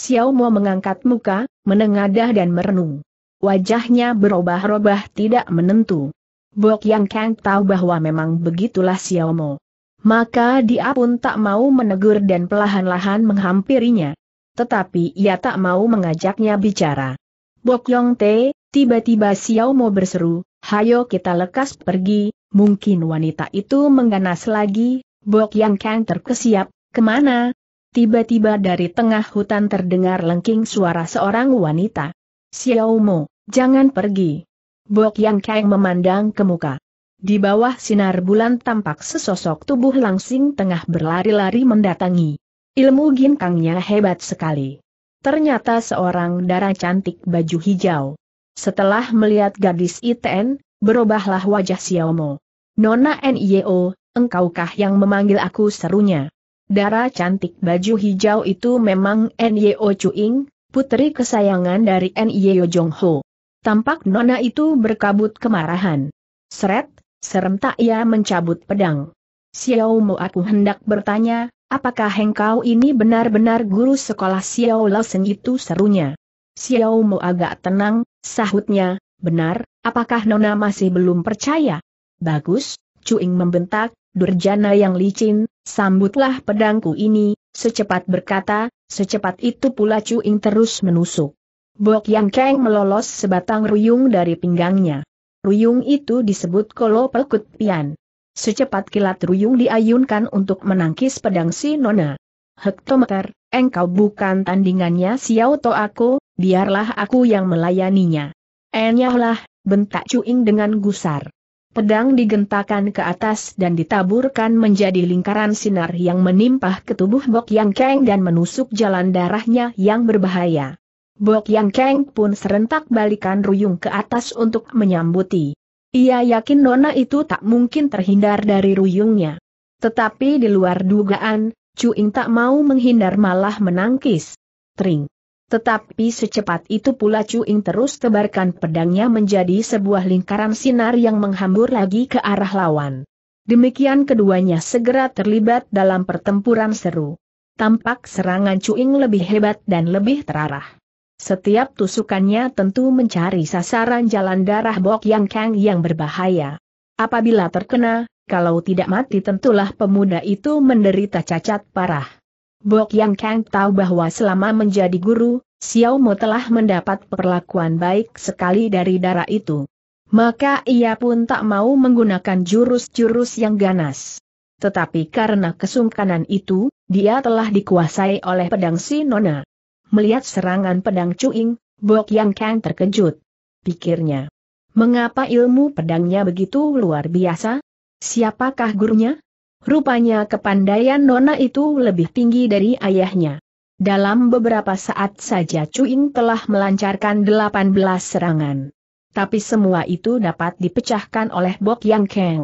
A: Xiao Mo mengangkat muka, menengadah dan merenung. Wajahnya berubah-ubah tidak menentu. Bok Yang Kang tahu bahwa memang begitulah Xiaomo. Maka dia pun tak mau menegur dan perlahan-lahan menghampirinya. Tetapi ia tak mau mengajaknya bicara. Bok Yong Te, tiba-tiba Xiaomo berseru, hayo kita lekas pergi, mungkin wanita itu mengganas lagi, Bok Yang Kang terkesiap, kemana? Tiba-tiba dari tengah hutan terdengar lengking suara seorang wanita. Xiaomo, jangan pergi. Bok Yang Kang memandang ke muka. Di bawah sinar bulan tampak sesosok tubuh langsing tengah berlari-lari mendatangi. Ilmu ginkangnya hebat sekali. Ternyata seorang darah cantik baju hijau. Setelah melihat gadis ITN, berubahlah wajah Xiaomo. Nona NIO, engkaukah yang memanggil aku serunya? Darah cantik baju hijau itu memang NIO Chuing, putri kesayangan dari NIO Jongho. Tampak nona itu berkabut kemarahan. Seret, serentak ia mencabut pedang. Xiao Mo aku hendak bertanya, apakah engkau ini benar-benar guru sekolah Xiao Sen itu serunya. Xiao Mo agak tenang, sahutnya, benar, apakah nona masih belum percaya? Bagus, Cuing membentak, Durjana yang licin, sambutlah pedangku ini, secepat berkata, secepat itu pula Cuing terus menusuk. Bok Yang Kang melolos sebatang ruyung dari pinggangnya. Ruyung itu disebut Kolo Pelkut Pian. Secepat kilat ruyung diayunkan untuk menangkis pedang si Nona. Hektometer, engkau bukan tandingannya Xiao To aku, biarlah aku yang melayaninya. Enyahlah, bentak Cuing dengan gusar. Pedang digentakan ke atas dan ditaburkan menjadi lingkaran sinar yang menimpah ke tubuh Bok Yang Kang dan menusuk jalan darahnya yang berbahaya. Bok Yang Keng pun serentak balikan ruyung ke atas untuk menyambuti. Ia yakin nona itu tak mungkin terhindar dari ruyungnya. Tetapi di luar dugaan, Cuing tak mau menghindar malah menangkis. Tring. Tetapi secepat itu pula Cuing terus tebarkan pedangnya menjadi sebuah lingkaran sinar yang menghambur lagi ke arah lawan. Demikian keduanya segera terlibat dalam pertempuran seru. Tampak serangan Cuing lebih hebat dan lebih terarah. Setiap tusukannya tentu mencari sasaran jalan darah Bok Yang Kang yang berbahaya. Apabila terkena, kalau tidak mati tentulah pemuda itu menderita cacat parah. Bok Yang Kang tahu bahwa selama menjadi guru, Xiao Mo telah mendapat perlakuan baik sekali dari darah itu. Maka ia pun tak mau menggunakan jurus-jurus yang ganas. Tetapi karena kesungkanan itu, dia telah dikuasai oleh pedang si Nona. Melihat serangan pedang Cuing, Bok Yang Kang terkejut. Pikirnya, mengapa ilmu pedangnya begitu luar biasa? Siapakah gurunya? Rupanya kepandaian Nona itu lebih tinggi dari ayahnya. Dalam beberapa saat saja Cuing telah melancarkan 18 serangan. Tapi semua itu dapat dipecahkan oleh Bok Yang Kang.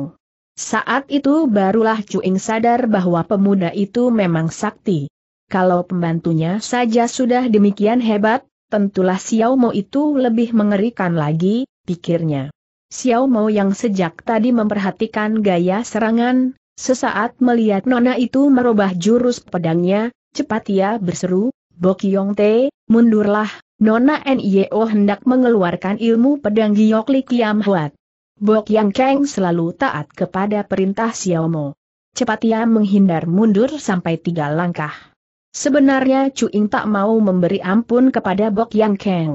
A: Saat itu barulah Cuing sadar bahwa pemuda itu memang sakti kalau pembantunya saja sudah demikian hebat, tentulah Xiao Mo itu lebih mengerikan lagi, pikirnya. Xiao Mo yang sejak tadi memperhatikan gaya serangan, sesaat melihat Nona itu merubah jurus pedangnya, cepat ia berseru, Bokyong Te, mundurlah, Nona Nio e hendak mengeluarkan ilmu pedang Giok Kiam Huat. Bo Yang Keng selalu taat kepada perintah Xiao Mo. Cepat ia menghindar mundur sampai tiga langkah. Sebenarnya Cuing tak mau memberi ampun kepada Bok Yang Keng.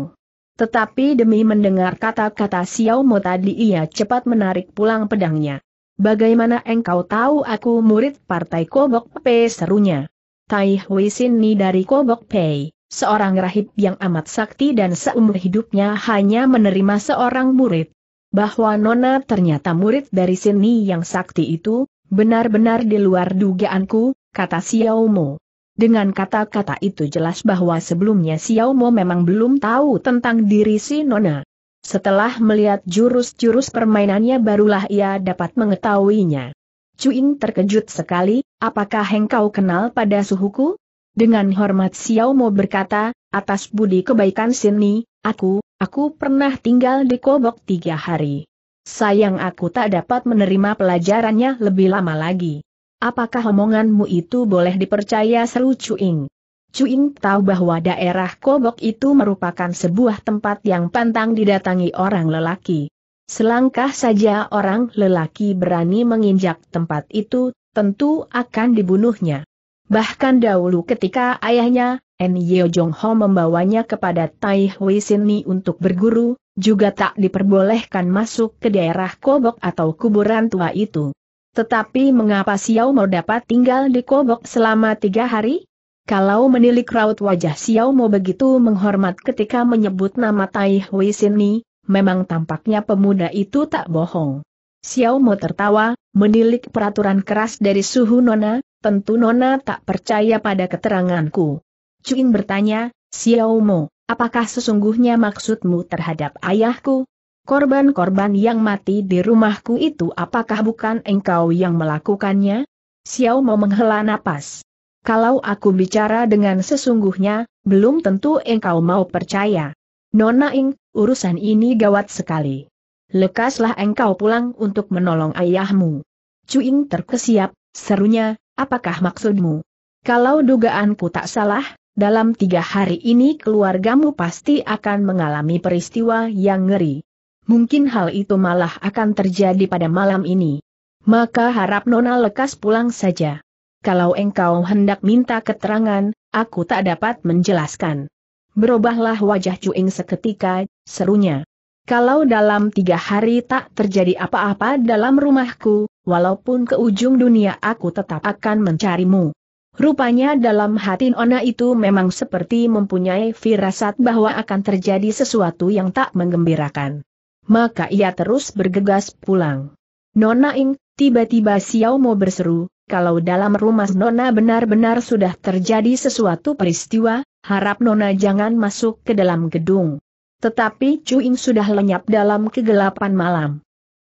A: Tetapi demi mendengar kata-kata Xiao Mo tadi ia cepat menarik pulang pedangnya. Bagaimana engkau tahu aku murid partai Kobok Pei? serunya? Tai Hui Sin Ni dari Kobok Pei, seorang rahib yang amat sakti dan seumur hidupnya hanya menerima seorang murid. Bahwa Nona ternyata murid dari Sini yang sakti itu, benar-benar di luar dugaanku, kata Xiao Mo. Dengan kata-kata itu jelas bahwa sebelumnya Xiao Mo memang belum tahu tentang diri si Nona. Setelah melihat jurus-jurus permainannya barulah ia dapat mengetahuinya. Cuing terkejut sekali, apakah engkau kenal pada suhuku? Dengan hormat Xiao Mo berkata, atas budi kebaikan sini, aku, aku pernah tinggal di Kobok tiga hari. Sayang aku tak dapat menerima pelajarannya lebih lama lagi. Apakah omonganmu itu boleh dipercaya seru Cuing? Cuing tahu bahwa daerah Kobok itu merupakan sebuah tempat yang pantang didatangi orang lelaki. Selangkah saja orang lelaki berani menginjak tempat itu, tentu akan dibunuhnya. Bahkan dahulu ketika ayahnya, N. Yeo Jong Ho membawanya kepada Tai Hui Sinni untuk berguru, juga tak diperbolehkan masuk ke daerah Kobok atau kuburan tua itu. Tetapi mengapa Xiao Mo dapat tinggal di Kobok selama tiga hari? Kalau menilik raut wajah Xiao Mo begitu menghormat ketika menyebut nama Tai Hui Sini, memang tampaknya pemuda itu tak bohong. Xiao Mo tertawa, menilik peraturan keras dari suhu Nona, tentu Nona tak percaya pada keteranganku. Cuin bertanya, Xiao Mo, apakah sesungguhnya maksudmu terhadap ayahku? Korban-korban yang mati di rumahku itu apakah bukan engkau yang melakukannya? Xiao mau menghela napas. Kalau aku bicara dengan sesungguhnya, belum tentu engkau mau percaya. Nona Ing, urusan ini gawat sekali. Lekaslah engkau pulang untuk menolong ayahmu. Cuing terkesiap, serunya, apakah maksudmu? Kalau dugaanku tak salah, dalam tiga hari ini keluargamu pasti akan mengalami peristiwa yang ngeri. Mungkin hal itu malah akan terjadi pada malam ini. Maka harap Nona lekas pulang saja. Kalau engkau hendak minta keterangan, aku tak dapat menjelaskan. Berubahlah wajah Cuing seketika, serunya. Kalau dalam tiga hari tak terjadi apa-apa dalam rumahku, walaupun ke ujung dunia aku tetap akan mencarimu. Rupanya dalam hati Nona itu memang seperti mempunyai firasat bahwa akan terjadi sesuatu yang tak menggembirakan maka ia terus bergegas pulang. Nona Ing, tiba-tiba Xiao Mo berseru, kalau dalam rumah Nona benar-benar sudah terjadi sesuatu peristiwa, harap Nona jangan masuk ke dalam gedung. Tetapi Chu Ing sudah lenyap dalam kegelapan malam.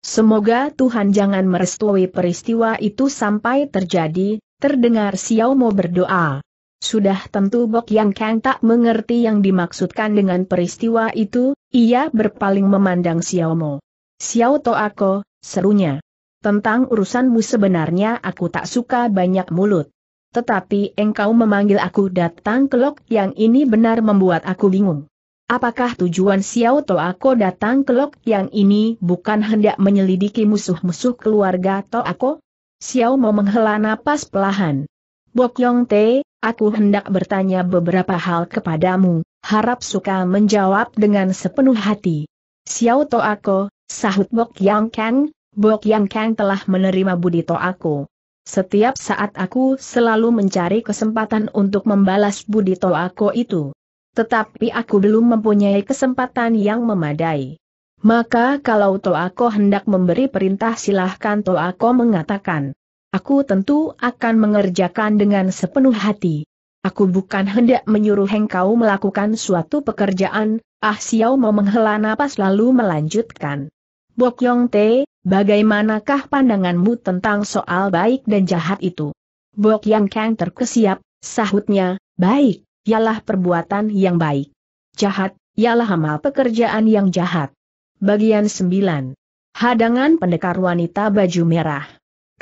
A: Semoga Tuhan jangan merestui peristiwa itu sampai terjadi, terdengar Xiao Mo berdoa. Sudah tentu Bok Yang Kang tak mengerti yang dimaksudkan dengan peristiwa itu, ia berpaling memandang Xiao Mo. Xiao To Toako, serunya. Tentang urusanmu sebenarnya aku tak suka banyak mulut. Tetapi engkau memanggil aku datang ke Lok yang ini benar membuat aku bingung. Apakah tujuan Xiao To Toako datang ke Lok yang ini bukan hendak menyelidiki musuh-musuh keluarga Toako? Xiao Mo menghela napas pelahan. Bok Yong Te, Aku hendak bertanya beberapa hal kepadamu, harap suka menjawab dengan sepenuh hati. Xiao Toako, sahut Bok Yang Kang, Bok Yang Kang telah menerima budi Toako. Setiap saat aku selalu mencari kesempatan untuk membalas budi Toako itu. Tetapi aku belum mempunyai kesempatan yang memadai. Maka kalau Toako hendak memberi perintah silahkan Toako mengatakan. Aku tentu akan mengerjakan dengan sepenuh hati. Aku bukan hendak menyuruh engkau melakukan suatu pekerjaan, Ah Xiao mau menghela nafas lalu melanjutkan. Bok Yong Te, bagaimanakah pandanganmu tentang soal baik dan jahat itu? Bok Yang Kang terkesiap, sahutnya, baik, ialah perbuatan yang baik. Jahat, ialah amal pekerjaan yang jahat. Bagian 9. Hadangan pendekar wanita baju merah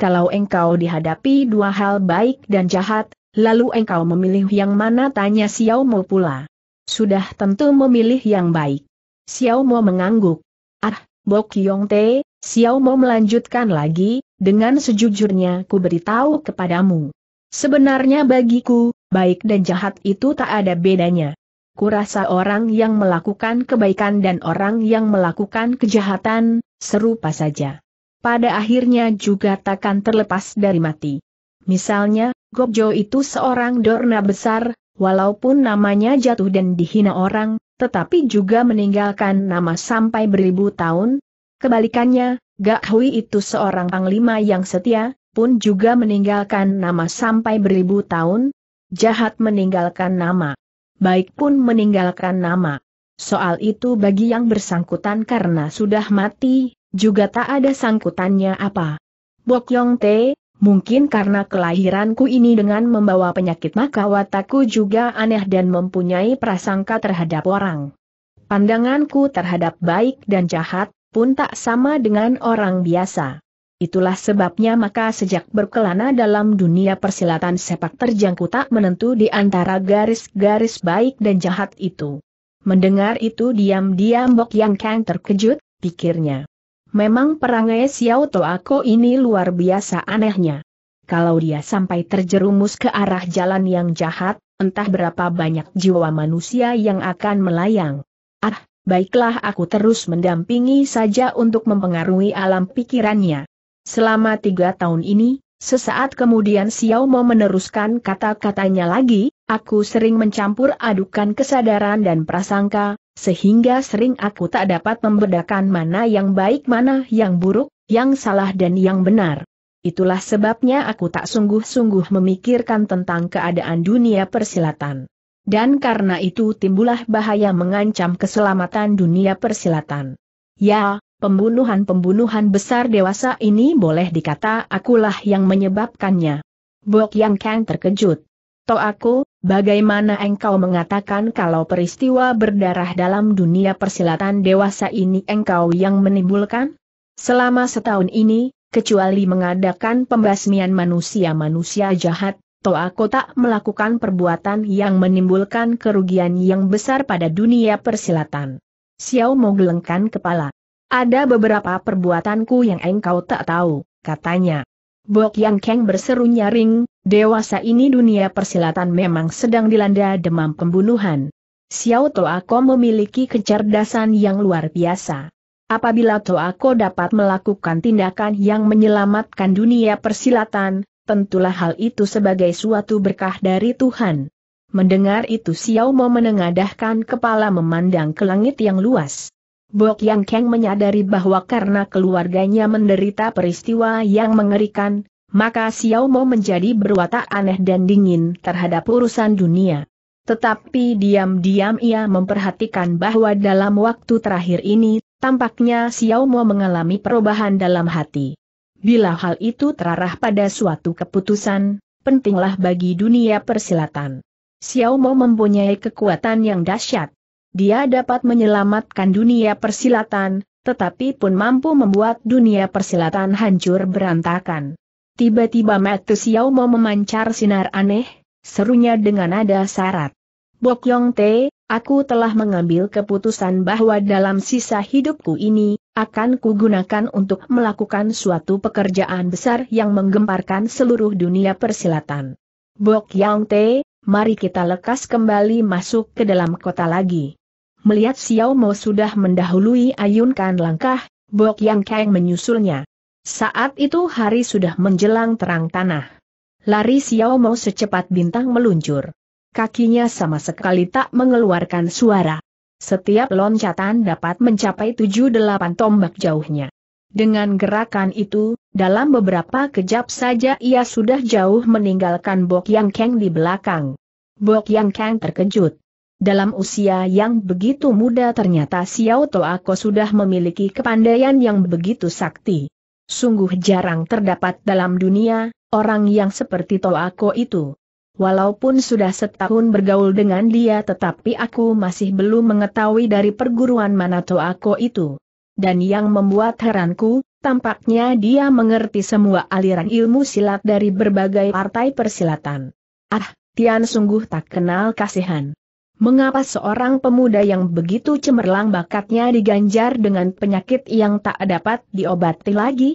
A: kalau engkau dihadapi dua hal baik dan jahat, lalu engkau memilih yang mana tanya Xiao Mo pula. Sudah tentu memilih yang baik. Xiao Mo mengangguk. Ah, Bok Yong Te, Xiao Mo melanjutkan lagi, dengan sejujurnya ku beritahu kepadamu. Sebenarnya bagiku, baik dan jahat itu tak ada bedanya. Kurasa orang yang melakukan kebaikan dan orang yang melakukan kejahatan, serupa saja pada akhirnya juga takkan terlepas dari mati. Misalnya, Gobjo itu seorang dorna besar, walaupun namanya jatuh dan dihina orang, tetapi juga meninggalkan nama sampai beribu tahun. Kebalikannya, Gak Hui itu seorang panglima yang setia, pun juga meninggalkan nama sampai beribu tahun. Jahat meninggalkan nama. Baik pun meninggalkan nama. Soal itu bagi yang bersangkutan karena sudah mati, juga tak ada sangkutannya apa. Bok Yong Te, mungkin karena kelahiranku ini dengan membawa penyakit maka watakku juga aneh dan mempunyai prasangka terhadap orang. Pandanganku terhadap baik dan jahat, pun tak sama dengan orang biasa. Itulah sebabnya maka sejak berkelana dalam dunia persilatan sepak terjangku tak menentu di antara garis-garis baik dan jahat itu. Mendengar itu diam-diam Bok Yang Kang terkejut, pikirnya. Memang perangai Xiao Toako ini luar biasa anehnya. Kalau dia sampai terjerumus ke arah jalan yang jahat, entah berapa banyak jiwa manusia yang akan melayang. Ah, baiklah aku terus mendampingi saja untuk mempengaruhi alam pikirannya. Selama tiga tahun ini, sesaat kemudian Xiao mau meneruskan kata-katanya lagi, aku sering mencampur adukan kesadaran dan prasangka, sehingga sering aku tak dapat membedakan mana yang baik mana yang buruk, yang salah dan yang benar. Itulah sebabnya aku tak sungguh-sungguh memikirkan tentang keadaan dunia persilatan. Dan karena itu timbullah bahaya mengancam keselamatan dunia persilatan. Ya, pembunuhan-pembunuhan besar dewasa ini boleh dikata akulah yang menyebabkannya. Bok Yang Kang terkejut. To aku, bagaimana engkau mengatakan kalau peristiwa berdarah dalam dunia persilatan dewasa ini engkau yang menimbulkan? Selama setahun ini, kecuali mengadakan pembasmian manusia-manusia jahat, Toa Kota melakukan perbuatan yang menimbulkan kerugian yang besar pada dunia persilatan. Xiao gelengkan kepala. Ada beberapa perbuatanku yang engkau tak tahu, katanya. Bok Yang Kang berseru nyaring, dewasa ini dunia persilatan memang sedang dilanda demam pembunuhan. Xiao Toako memiliki kecerdasan yang luar biasa. Apabila Toako dapat melakukan tindakan yang menyelamatkan dunia persilatan, tentulah hal itu sebagai suatu berkah dari Tuhan. Mendengar itu Xiao Mo menengadahkan kepala memandang ke langit yang luas. Bok Yang Kang menyadari bahwa karena keluarganya menderita peristiwa yang mengerikan, maka Xiao Mo menjadi berwatak aneh dan dingin terhadap urusan dunia. Tetapi diam-diam ia memperhatikan bahwa dalam waktu terakhir ini, tampaknya Xiao Mo mengalami perubahan dalam hati. Bila hal itu terarah pada suatu keputusan, pentinglah bagi dunia persilatan. Xiao Mo mempunyai kekuatan yang dahsyat. Dia dapat menyelamatkan dunia persilatan, tetapi pun mampu membuat dunia persilatan hancur berantakan. Tiba-tiba Matu Xiao mau memancar sinar aneh, serunya dengan ada syarat. Bok Yong Te, aku telah mengambil keputusan bahwa dalam sisa hidupku ini, akan kugunakan untuk melakukan suatu pekerjaan besar yang menggemparkan seluruh dunia persilatan. Bok Yong Te, mari kita lekas kembali masuk ke dalam kota lagi. Melihat Xiao Mo sudah mendahului ayunkan langkah, Bok Yang Kang menyusulnya. Saat itu hari sudah menjelang terang tanah. Lari Xiao Mo secepat bintang meluncur. Kakinya sama sekali tak mengeluarkan suara. Setiap loncatan dapat mencapai 7-8 tombak jauhnya. Dengan gerakan itu, dalam beberapa kejap saja ia sudah jauh meninggalkan Bok Yang Kang di belakang. Bok Yang Kang terkejut. Dalam usia yang begitu muda ternyata Xiao Toako sudah memiliki kepandaian yang begitu sakti. Sungguh jarang terdapat dalam dunia, orang yang seperti Toako itu. Walaupun sudah setahun bergaul dengan dia tetapi aku masih belum mengetahui dari perguruan mana Toako itu. Dan yang membuat heranku, tampaknya dia mengerti semua aliran ilmu silat dari berbagai partai persilatan. Ah, Tian sungguh tak kenal kasihan. Mengapa seorang pemuda yang begitu cemerlang bakatnya diganjar dengan penyakit yang tak dapat diobati lagi?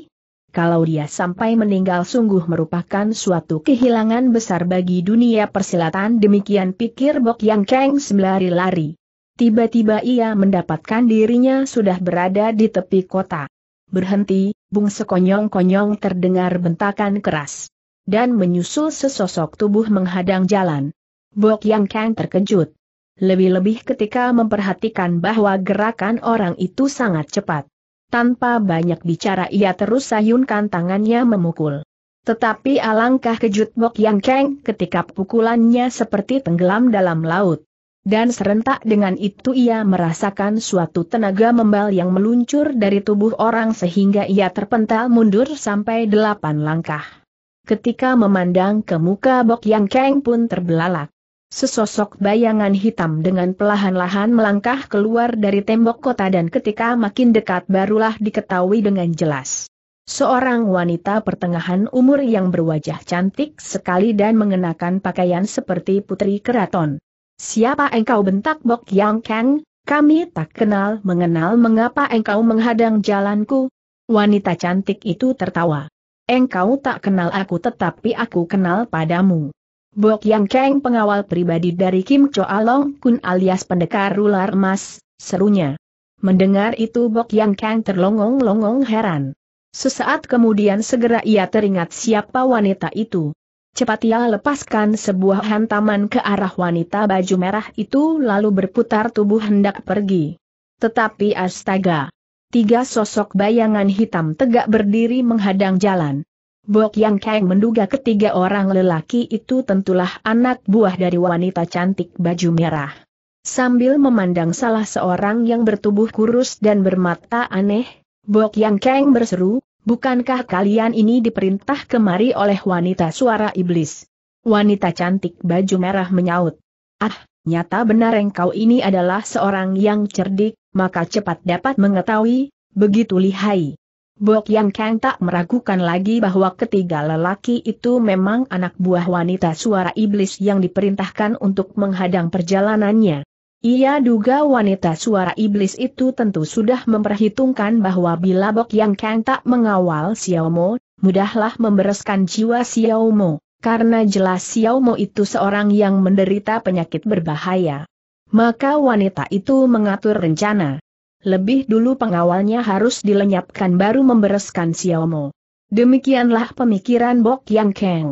A: Kalau dia sampai meninggal sungguh merupakan suatu kehilangan besar bagi dunia persilatan demikian pikir Bok Yang Kang sembari lari. Tiba-tiba ia mendapatkan dirinya sudah berada di tepi kota. Berhenti, bung sekonyong-konyong terdengar bentakan keras. Dan menyusul sesosok tubuh menghadang jalan. Bok Yang Kang terkejut lebih-lebih ketika memperhatikan bahwa gerakan orang itu sangat cepat. Tanpa banyak bicara ia terus sayunkan tangannya memukul. Tetapi alangkah kejut Bok Yang Keng ketika pukulannya seperti tenggelam dalam laut. Dan serentak dengan itu ia merasakan suatu tenaga membal yang meluncur dari tubuh orang sehingga ia terpental mundur sampai delapan langkah. Ketika memandang ke muka Bok Yang Keng pun terbelalak. Sesosok bayangan hitam dengan pelahan-lahan melangkah keluar dari tembok kota dan ketika makin dekat barulah diketahui dengan jelas. Seorang wanita pertengahan umur yang berwajah cantik sekali dan mengenakan pakaian seperti putri keraton. Siapa engkau bentak Bok Yang Kang? Kami tak kenal mengenal mengapa engkau menghadang jalanku. Wanita cantik itu tertawa. Engkau tak kenal aku tetapi aku kenal padamu. Bok Yang Kang pengawal pribadi dari Kim Cho Along, Kun alias pendekar ular emas, serunya. Mendengar itu Bok Yang Kang terlongong-longong heran. Sesaat kemudian segera ia teringat siapa wanita itu. Cepat ia lepaskan sebuah hantaman ke arah wanita baju merah itu lalu berputar tubuh hendak pergi. Tetapi astaga! Tiga sosok bayangan hitam tegak berdiri menghadang jalan. Bok Yang Kang menduga ketiga orang lelaki itu tentulah anak buah dari wanita cantik baju merah. Sambil memandang salah seorang yang bertubuh kurus dan bermata aneh, Bok Yang Kang berseru, bukankah kalian ini diperintah kemari oleh wanita suara iblis? Wanita cantik baju merah menyaut. Ah, nyata benar engkau ini adalah seorang yang cerdik, maka cepat dapat mengetahui, begitu lihai. Bok Yang Kang tak meragukan lagi bahwa ketiga lelaki itu memang anak buah wanita suara iblis yang diperintahkan untuk menghadang perjalanannya. Ia duga wanita suara iblis itu tentu sudah memperhitungkan bahwa bila Bok Yang Kang tak mengawal Mo, mudahlah membereskan jiwa Xiao Mo, karena jelas Xiao Mo itu seorang yang menderita penyakit berbahaya. Maka wanita itu mengatur rencana. Lebih dulu pengawalnya harus dilenyapkan baru membereskan Xiaomo. Demikianlah pemikiran Bok Yang Keng.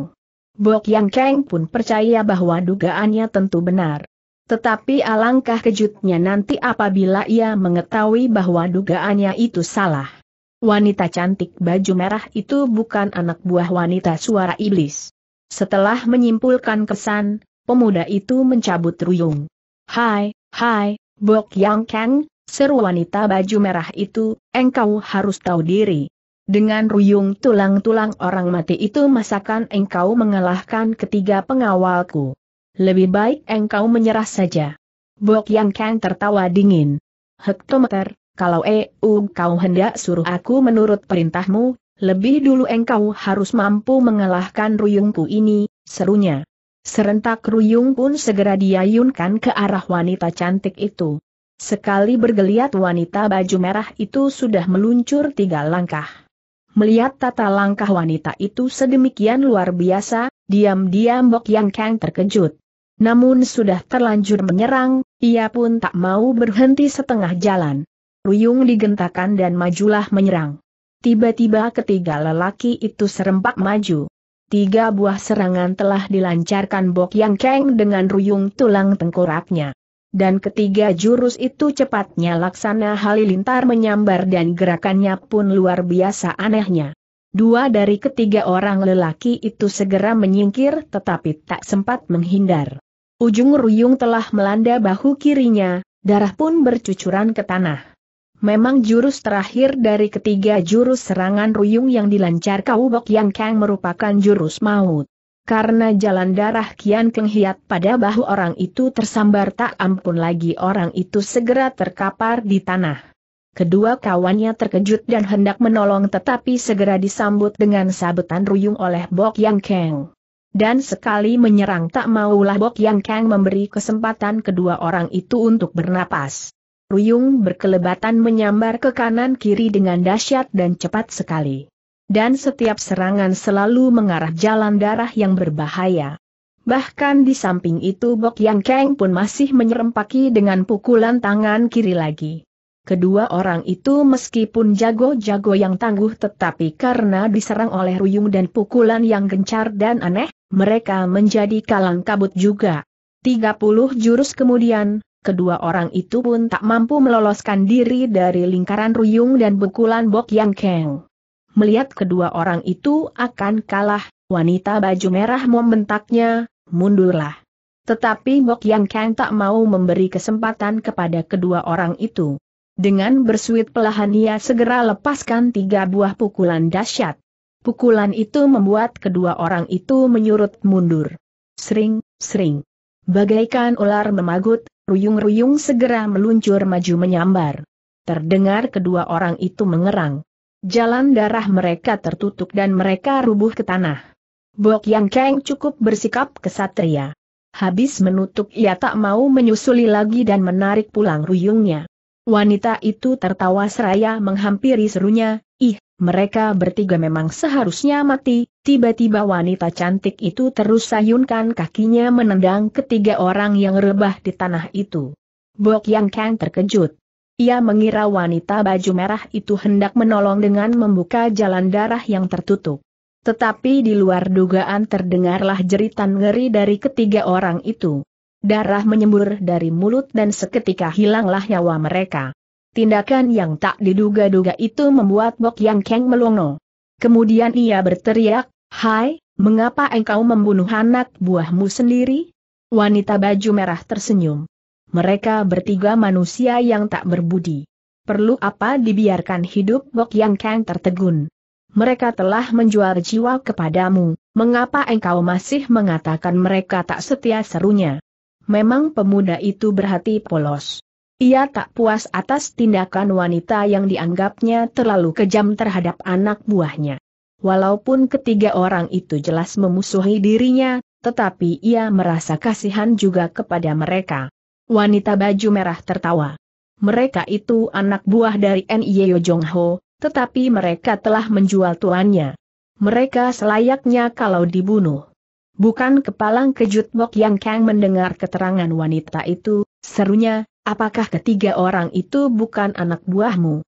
A: Bok Yang Keng pun percaya bahwa dugaannya tentu benar. Tetapi alangkah kejutnya nanti apabila ia mengetahui bahwa dugaannya itu salah. Wanita cantik baju merah itu bukan anak buah wanita suara iblis. Setelah menyimpulkan kesan, pemuda itu mencabut ruyung. Hai, hai, Bok Yang Kang, Seru wanita baju merah itu, engkau harus tahu diri. Dengan ruyung tulang-tulang orang mati itu masakan engkau mengalahkan ketiga pengawalku. Lebih baik engkau menyerah saja. Bok Yang Kang tertawa dingin. Hektometer, kalau EU eh, kau hendak suruh aku menurut perintahmu, lebih dulu engkau harus mampu mengalahkan ruyungku ini, serunya. Serentak ruyung pun segera diayunkan ke arah wanita cantik itu. Sekali bergeliat wanita baju merah itu sudah meluncur tiga langkah. Melihat tata langkah wanita itu sedemikian luar biasa, diam-diam Bok Yang Kang terkejut. Namun sudah terlanjur menyerang, ia pun tak mau berhenti setengah jalan. Ruyung digentakan dan majulah menyerang. Tiba-tiba ketiga lelaki itu serempak maju. Tiga buah serangan telah dilancarkan Bok Yang Kang dengan ruyung tulang tengkoraknya dan ketiga jurus itu cepatnya laksana halilintar menyambar dan gerakannya pun luar biasa anehnya. Dua dari ketiga orang lelaki itu segera menyingkir tetapi tak sempat menghindar. Ujung ruyung telah melanda bahu kirinya, darah pun bercucuran ke tanah. Memang jurus terakhir dari ketiga jurus serangan ruyung yang dilancar Kaubok Yang Kang merupakan jurus maut karena jalan darah kian kenghiat pada bahu orang itu tersambar tak ampun lagi orang itu segera terkapar di tanah. Kedua kawannya terkejut dan hendak menolong tetapi segera disambut dengan sabetan ruyung oleh Bok Yang keng. Dan sekali menyerang tak maulah Bok Yang keng memberi kesempatan kedua orang itu untuk bernapas. Ruyung berkelebatan menyambar ke kanan kiri dengan dahsyat dan cepat sekali dan setiap serangan selalu mengarah jalan darah yang berbahaya. Bahkan di samping itu Bok Yang Kang pun masih menyerempaki dengan pukulan tangan kiri lagi. Kedua orang itu meskipun jago-jago yang tangguh tetapi karena diserang oleh ruyung dan pukulan yang gencar dan aneh, mereka menjadi kalang kabut juga. 30 jurus kemudian, kedua orang itu pun tak mampu meloloskan diri dari lingkaran ruyung dan pukulan Bok Yang Kang. Melihat kedua orang itu akan kalah, wanita baju merah membentaknya, mundurlah. Tetapi Mok Yang Kang tak mau memberi kesempatan kepada kedua orang itu. Dengan bersuit pelahan ia segera lepaskan tiga buah pukulan dahsyat. Pukulan itu membuat kedua orang itu menyurut mundur. Sering, sering. Bagaikan ular memagut, ruyung-ruyung segera meluncur maju menyambar. Terdengar kedua orang itu mengerang. Jalan darah mereka tertutup dan mereka rubuh ke tanah. Bok Yang Kang cukup bersikap kesatria. Habis menutup ia tak mau menyusuli lagi dan menarik pulang ruyungnya. Wanita itu tertawa seraya menghampiri serunya, ih, mereka bertiga memang seharusnya mati, tiba-tiba wanita cantik itu terus sayunkan kakinya menendang ketiga orang yang rebah di tanah itu. Bok Yang Kang terkejut. Ia mengira wanita baju merah itu hendak menolong dengan membuka jalan darah yang tertutup. Tetapi di luar dugaan terdengarlah jeritan ngeri dari ketiga orang itu. Darah menyembur dari mulut dan seketika hilanglah nyawa mereka. Tindakan yang tak diduga-duga itu membuat Bok Yang Keng melongo. Kemudian ia berteriak, Hai, mengapa engkau membunuh anak buahmu sendiri? Wanita baju merah tersenyum mereka bertiga manusia yang tak berbudi. Perlu apa dibiarkan hidup Bok Yang Kang tertegun? Mereka telah menjual jiwa kepadamu, mengapa engkau masih mengatakan mereka tak setia serunya? Memang pemuda itu berhati polos. Ia tak puas atas tindakan wanita yang dianggapnya terlalu kejam terhadap anak buahnya. Walaupun ketiga orang itu jelas memusuhi dirinya, tetapi ia merasa kasihan juga kepada mereka. Wanita baju merah tertawa. Mereka itu anak buah dari jong Jongho, tetapi mereka telah menjual tuannya. Mereka selayaknya kalau dibunuh. Bukan kepalang kejut Mok Yang Kang mendengar keterangan wanita itu, serunya, apakah ketiga orang itu bukan anak buahmu?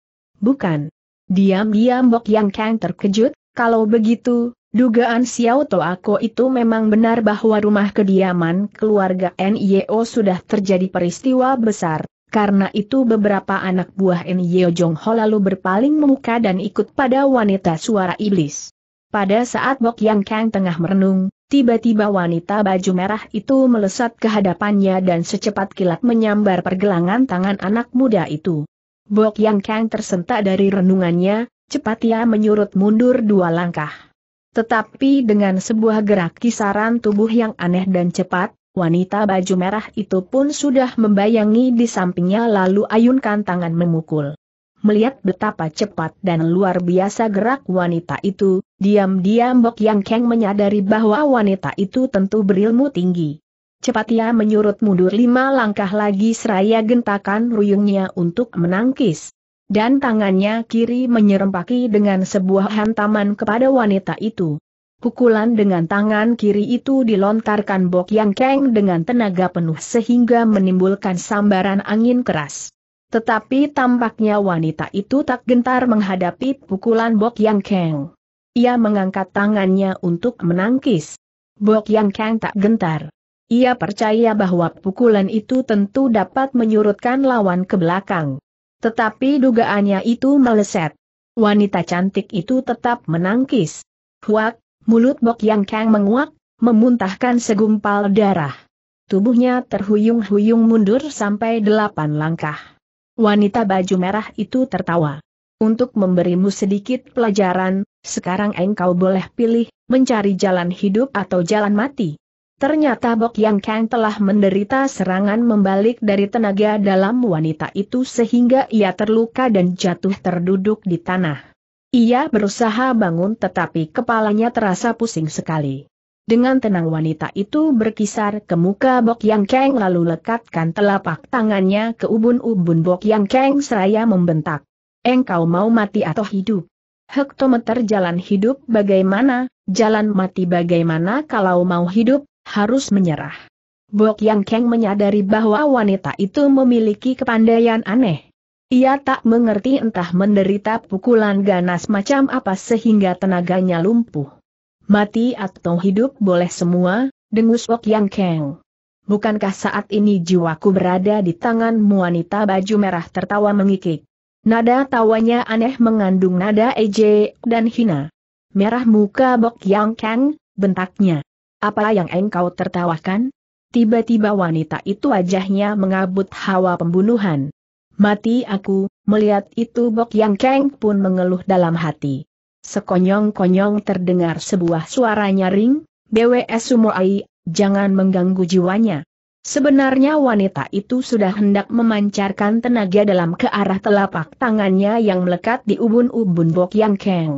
A: Bukan. Diam-diam Mok Yang Kang terkejut, kalau begitu, Dugaan Xiao Toako itu memang benar bahwa rumah kediaman keluarga NIO sudah terjadi peristiwa besar, karena itu beberapa anak buah NIO Jongho lalu berpaling memuka dan ikut pada wanita suara iblis. Pada saat Bok Yang Kang tengah merenung, tiba-tiba wanita baju merah itu melesat ke hadapannya dan secepat kilat menyambar pergelangan tangan anak muda itu. Bok Yang Kang tersentak dari renungannya, cepat ia menyurut mundur dua langkah. Tetapi dengan sebuah gerak kisaran tubuh yang aneh dan cepat, wanita baju merah itu pun sudah membayangi di sampingnya lalu ayunkan tangan memukul. Melihat betapa cepat dan luar biasa gerak wanita itu, diam-diam Bok Yang Keng menyadari bahwa wanita itu tentu berilmu tinggi. Cepat ia menyurut mundur lima langkah lagi seraya gentakan ruyungnya untuk menangkis dan tangannya kiri menyerempaki dengan sebuah hantaman kepada wanita itu. Pukulan dengan tangan kiri itu dilontarkan Bok Yang Keng dengan tenaga penuh sehingga menimbulkan sambaran angin keras. Tetapi tampaknya wanita itu tak gentar menghadapi pukulan Bok Yang Keng. Ia mengangkat tangannya untuk menangkis. Bok Yang Keng tak gentar. Ia percaya bahwa pukulan itu tentu dapat menyurutkan lawan ke belakang. Tetapi dugaannya itu meleset. Wanita cantik itu tetap menangkis. Huak, mulut Bok Yang Kang menguak, memuntahkan segumpal darah. Tubuhnya terhuyung-huyung mundur sampai delapan langkah. Wanita baju merah itu tertawa. Untuk memberimu sedikit pelajaran, sekarang engkau boleh pilih, mencari jalan hidup atau jalan mati. Ternyata Bok Yang Kang telah menderita serangan membalik dari tenaga dalam wanita itu sehingga ia terluka dan jatuh terduduk di tanah. Ia berusaha bangun tetapi kepalanya terasa pusing sekali. Dengan tenang wanita itu berkisar ke muka Bok Yang Kang lalu lekatkan telapak tangannya ke ubun-ubun Bok Yang Kang seraya membentak. Engkau mau mati atau hidup? Hektometer jalan hidup bagaimana, jalan mati bagaimana kalau mau hidup, harus menyerah. Bok Yang Kang menyadari bahwa wanita itu memiliki kepandaian aneh. Ia tak mengerti entah menderita pukulan ganas macam apa sehingga tenaganya lumpuh. Mati atau hidup boleh semua, dengus Bok Yang Kang. Bukankah saat ini jiwaku berada di tangan wanita baju merah tertawa mengikik. Nada tawanya aneh mengandung nada ejek dan hina. Merah muka Bok Yang Kang, bentaknya. Apa yang engkau tertawakan? Tiba-tiba wanita itu wajahnya mengabut hawa pembunuhan. Mati aku, melihat itu Bok Yang Keng pun mengeluh dalam hati. Sekonyong-konyong terdengar sebuah suara nyaring, BWS Sumoai, jangan mengganggu jiwanya. Sebenarnya wanita itu sudah hendak memancarkan tenaga dalam ke arah telapak tangannya yang melekat di ubun-ubun Bok Yang Keng.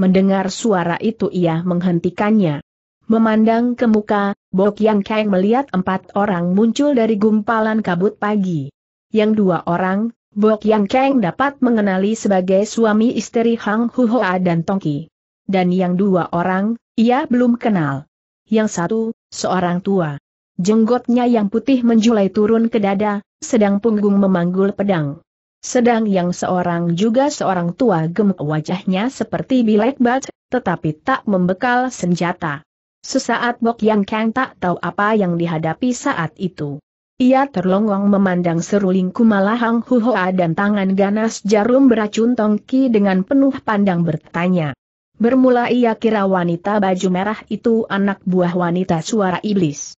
A: Mendengar suara itu ia menghentikannya. Memandang ke muka, Bok Yang Kang melihat empat orang muncul dari gumpalan kabut pagi. Yang dua orang, Bok Yang Kang dapat mengenali sebagai suami istri Hang Hoa dan Tongki. Dan yang dua orang, ia belum kenal. Yang satu, seorang tua. Jenggotnya yang putih menjulai turun ke dada, sedang punggung memanggul pedang. Sedang yang seorang juga seorang tua gemuk wajahnya seperti bilek bat, tetapi tak membekal senjata. Sesaat Bok Yang Kang tak tahu apa yang dihadapi saat itu. Ia terlongong memandang seruling Kumalahang Huhoa dan tangan ganas jarum beracun tongki dengan penuh pandang bertanya. Bermula ia kira wanita baju merah itu anak buah wanita suara iblis.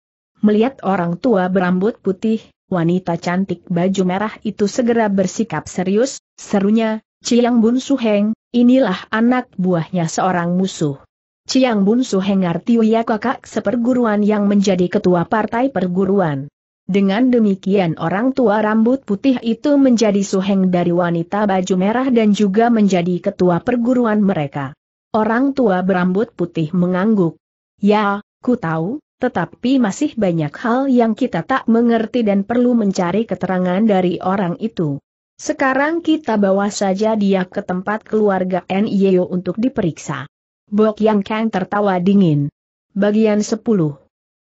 A: Melihat orang tua berambut putih, wanita cantik baju merah itu segera bersikap serius, serunya, Ciang Bun Suheng, inilah anak buahnya seorang musuh. Ciang Bun Su Hengar Tiuya kakak seperguruan yang menjadi ketua partai perguruan. Dengan demikian orang tua rambut putih itu menjadi suheng dari wanita baju merah dan juga menjadi ketua perguruan mereka. Orang tua berambut putih mengangguk. Ya, ku tahu, tetapi masih banyak hal yang kita tak mengerti dan perlu mencari keterangan dari orang itu. Sekarang kita bawa saja dia ke tempat keluarga NIO untuk diperiksa. Bok Yang Kang tertawa dingin. Bagian 10.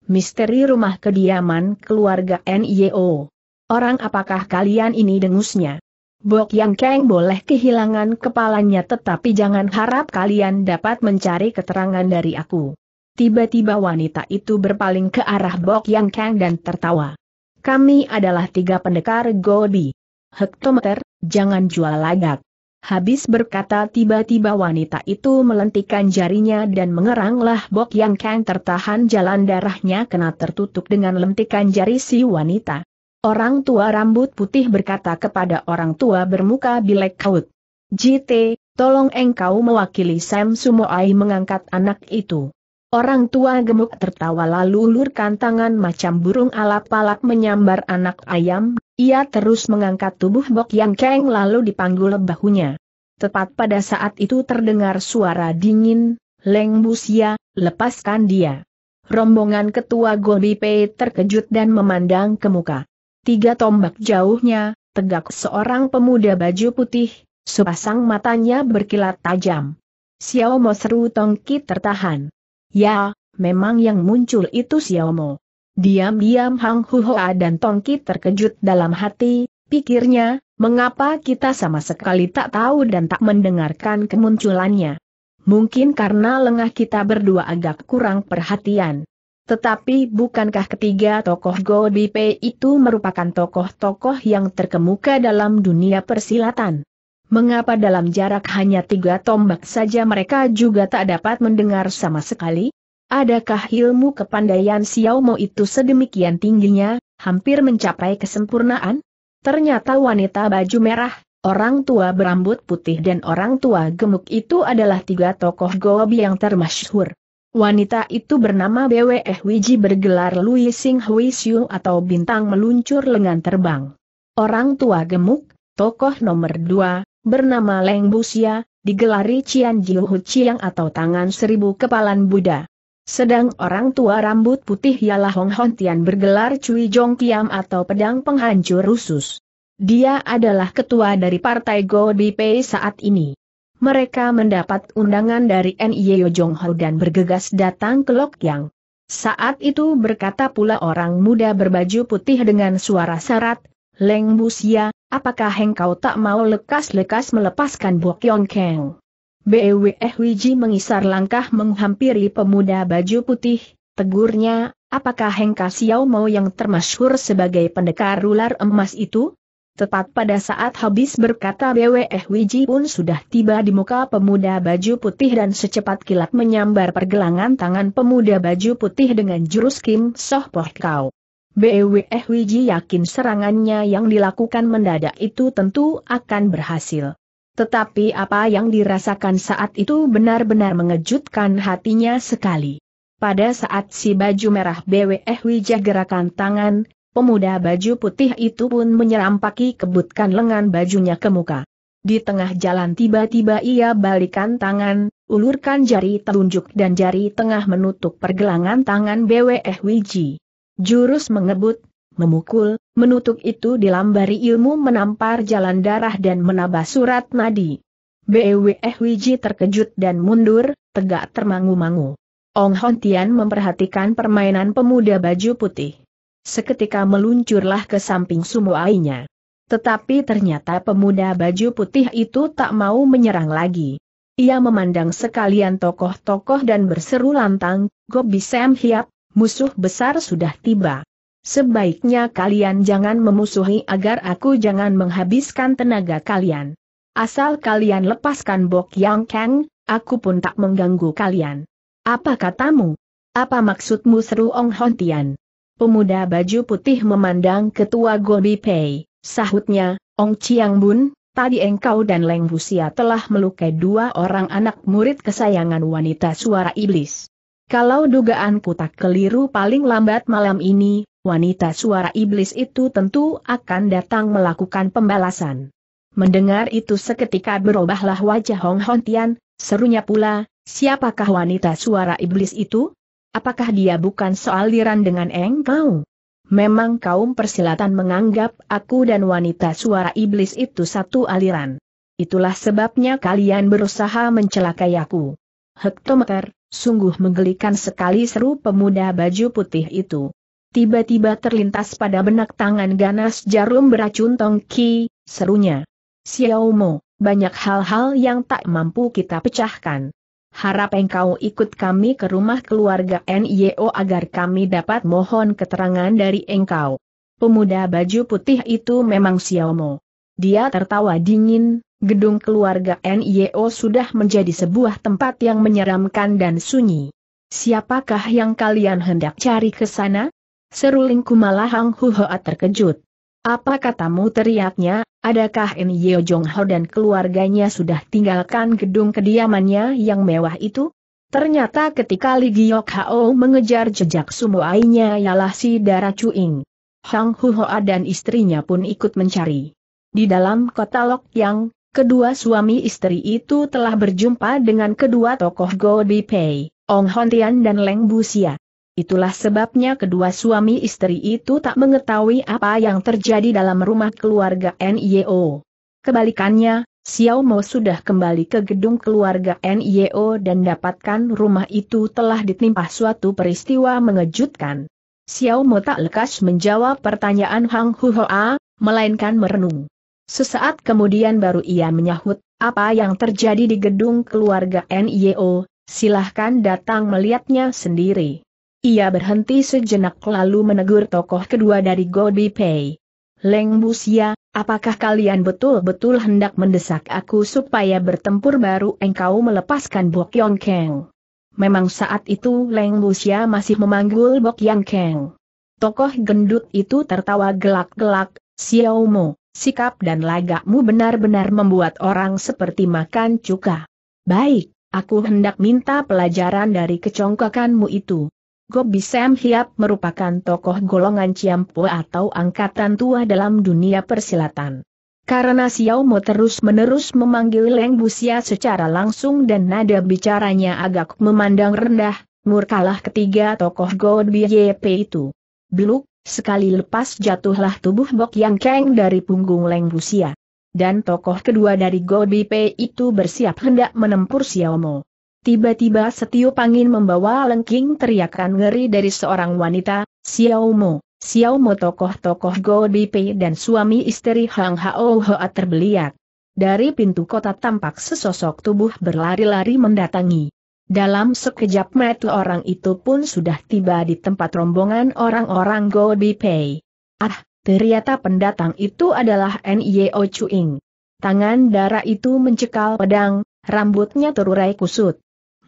A: Misteri rumah kediaman keluarga NIO. Orang apakah kalian ini dengusnya? Bok Yang Kang boleh kehilangan kepalanya tetapi jangan harap kalian dapat mencari keterangan dari aku. Tiba-tiba wanita itu berpaling ke arah Bok Yang Kang dan tertawa. Kami adalah tiga pendekar Gobi. Hektometer, jangan jual lagak. Habis berkata tiba-tiba wanita itu melentikan jarinya dan mengeranglah Bok Yang Kang tertahan jalan darahnya kena tertutup dengan lentikan jari si wanita. Orang tua rambut putih berkata kepada orang tua bermuka bilek kaut. JT, tolong engkau mewakili Sam Sumoai mengangkat anak itu. Orang tua gemuk tertawa lalu ulurkan tangan macam burung alap-alap menyambar anak ayam, ia terus mengangkat tubuh Bok Yang Keng lalu dipanggul bahunya. Tepat pada saat itu terdengar suara dingin, Leng Busia, lepaskan dia. Rombongan ketua Gobi Pei terkejut dan memandang ke muka. Tiga tombak jauhnya, tegak seorang pemuda baju putih, sepasang matanya berkilat tajam. Xiao Mo seru Tongki tertahan. Ya, memang yang muncul itu Xiaomo. Diam-diam Hang Huhoa dan Tongki terkejut dalam hati, pikirnya, mengapa kita sama sekali tak tahu dan tak mendengarkan kemunculannya. Mungkin karena lengah kita berdua agak kurang perhatian. Tetapi bukankah ketiga tokoh Go Bipe itu merupakan tokoh-tokoh yang terkemuka dalam dunia persilatan? mengapa dalam jarak hanya tiga tombak saja mereka juga tak dapat mendengar sama sekali? Adakah ilmu kepandaian Xiaomo itu sedemikian tingginya, hampir mencapai kesempurnaan? Ternyata wanita baju merah, orang tua berambut putih dan orang tua gemuk itu adalah tiga tokoh Gobi yang termasyhur. Wanita itu bernama BWE eh Wiji bergelar Louis Sing Hui Xiu atau bintang meluncur lengan terbang. Orang tua gemuk, tokoh nomor dua, bernama Leng Busia, digelari Cian Jiuhu Chiang atau tangan seribu kepalan Buddha. Sedang orang tua rambut putih ialah Hong Hon Tian bergelar Cui Jong Kiam atau pedang penghancur Rusus. Dia adalah ketua dari partai Go Pei saat ini. Mereka mendapat undangan dari N.I.O. Jong Ho dan bergegas datang ke Lok Yang. Saat itu berkata pula orang muda berbaju putih dengan suara syarat, Leng Busia, apakah engkau tak mau lekas-lekas melepaskan Bok Yong Keng? Bweh Wiji mengisar langkah menghampiri pemuda baju putih, tegurnya, apakah Hengka Xiao Mau yang termasyhur sebagai pendekar ular emas itu? Tepat pada saat habis berkata Bweh Wiji pun sudah tiba di muka pemuda baju putih dan secepat kilat menyambar pergelangan tangan pemuda baju putih dengan jurus Kim Soh Poh Kau. BWF Wiji yakin serangannya yang dilakukan mendadak itu tentu akan berhasil. Tetapi apa yang dirasakan saat itu benar-benar mengejutkan hatinya sekali. Pada saat si baju merah BWF Wiji gerakan tangan, pemuda baju putih itu pun menyerampaki kebutkan lengan bajunya ke muka. Di tengah jalan tiba-tiba ia balikan tangan, ulurkan jari telunjuk dan jari tengah menutup pergelangan tangan BWF Wiji. Jurus mengebut, memukul, menutup itu dilambari ilmu menampar jalan darah dan menabah surat nadi. BWF Wiji terkejut dan mundur, tegak termangu-mangu. Ong Hontian memperhatikan permainan pemuda baju putih. Seketika meluncurlah ke samping sumuainya. Tetapi ternyata pemuda baju putih itu tak mau menyerang lagi. Ia memandang sekalian tokoh-tokoh dan berseru lantang, Gobi Sam Hiap, musuh besar sudah tiba. Sebaiknya kalian jangan memusuhi agar aku jangan menghabiskan tenaga kalian. Asal kalian lepaskan Bok Yang Kang, aku pun tak mengganggu kalian. Apa katamu? Apa maksudmu seru Ong Hontian? Pemuda baju putih memandang ketua Gobi Pei, sahutnya, Ong Chiang Bun, tadi engkau dan Leng Busia telah melukai dua orang anak murid kesayangan wanita suara iblis. Kalau dugaanku tak keliru paling lambat malam ini, wanita suara iblis itu tentu akan datang melakukan pembalasan. Mendengar itu seketika berubahlah wajah Hong Hontian, serunya pula, siapakah wanita suara iblis itu? Apakah dia bukan sealiran dengan Engkau? Memang kaum persilatan menganggap aku dan wanita suara iblis itu satu aliran. Itulah sebabnya kalian berusaha mencelakai aku. Hektometer, Sungguh menggelikan sekali seru pemuda baju putih itu. Tiba-tiba terlintas pada benak tangan ganas jarum beracun Tong tongki, serunya. Xiao Mo, banyak hal-hal yang tak mampu kita pecahkan. Harap engkau ikut kami ke rumah keluarga NIO agar kami dapat mohon keterangan dari engkau. Pemuda baju putih itu memang Xiao Mo. Dia tertawa dingin, gedung keluarga NIO sudah menjadi sebuah tempat yang menyeramkan dan sunyi. Siapakah yang kalian hendak cari ke sana? Seru Lingku Hang Huhoa terkejut. Apa katamu teriaknya, adakah NIO Jongho dan keluarganya sudah tinggalkan gedung kediamannya yang mewah itu? Ternyata ketika Li Giok Hao mengejar jejak sumuainya ialah si Dara Cuing. Hang Huhoa dan istrinya pun ikut mencari. Di dalam kota Lok Yang, Kedua suami istri itu telah berjumpa dengan kedua tokoh Go Di Pei, Ong Hon Tian dan Leng Busia. Itulah sebabnya kedua suami istri itu tak mengetahui apa yang terjadi dalam rumah keluarga NIO. Kebalikannya, Xiao Mo sudah kembali ke gedung keluarga NIO dan dapatkan rumah itu telah ditimpa suatu peristiwa mengejutkan. Xiao Mo tak lekas menjawab pertanyaan Hang Huhoa, melainkan merenung. Sesaat kemudian baru ia menyahut, apa yang terjadi di gedung keluarga NIO, silahkan datang melihatnya sendiri. Ia berhenti sejenak lalu menegur tokoh kedua dari Gobi Pei. Leng Busia, apakah kalian betul-betul hendak mendesak aku supaya bertempur baru engkau melepaskan Bok Yong Keng? Memang saat itu Leng Busia masih memanggul Bok Yong Keng. Tokoh gendut itu tertawa gelak-gelak, Xiao Mo, Sikap dan lagakmu benar-benar membuat orang seperti makan cuka. Baik, aku hendak minta pelajaran dari kecongkakanmu itu. Gobi Sam Hiap merupakan tokoh golongan Ciampo atau angkatan tua dalam dunia persilatan. Karena Xiao Mo terus-menerus memanggil Leng Busia secara langsung dan nada bicaranya agak memandang rendah, murkalah ketiga tokoh God Pe itu. Biluk, Sekali lepas jatuhlah tubuh Bok Yang Keng dari punggung Leng Busia. Dan tokoh kedua dari Gobi Pei itu bersiap hendak menempur Xiaomo. Tiba-tiba setiup Pangin membawa lengking teriakan ngeri dari seorang wanita, Xiaomo, Xiaomo tokoh-tokoh Gobi Pei dan suami istri Hang Hao Hoa terbeliak. Dari pintu kota tampak sesosok tubuh berlari-lari mendatangi. Dalam sekejap mata orang itu pun sudah tiba di tempat rombongan orang-orang Gobi Pei. Ah, ternyata pendatang itu adalah N.I.O. Chuing. Tangan darah itu mencekal pedang, rambutnya terurai kusut.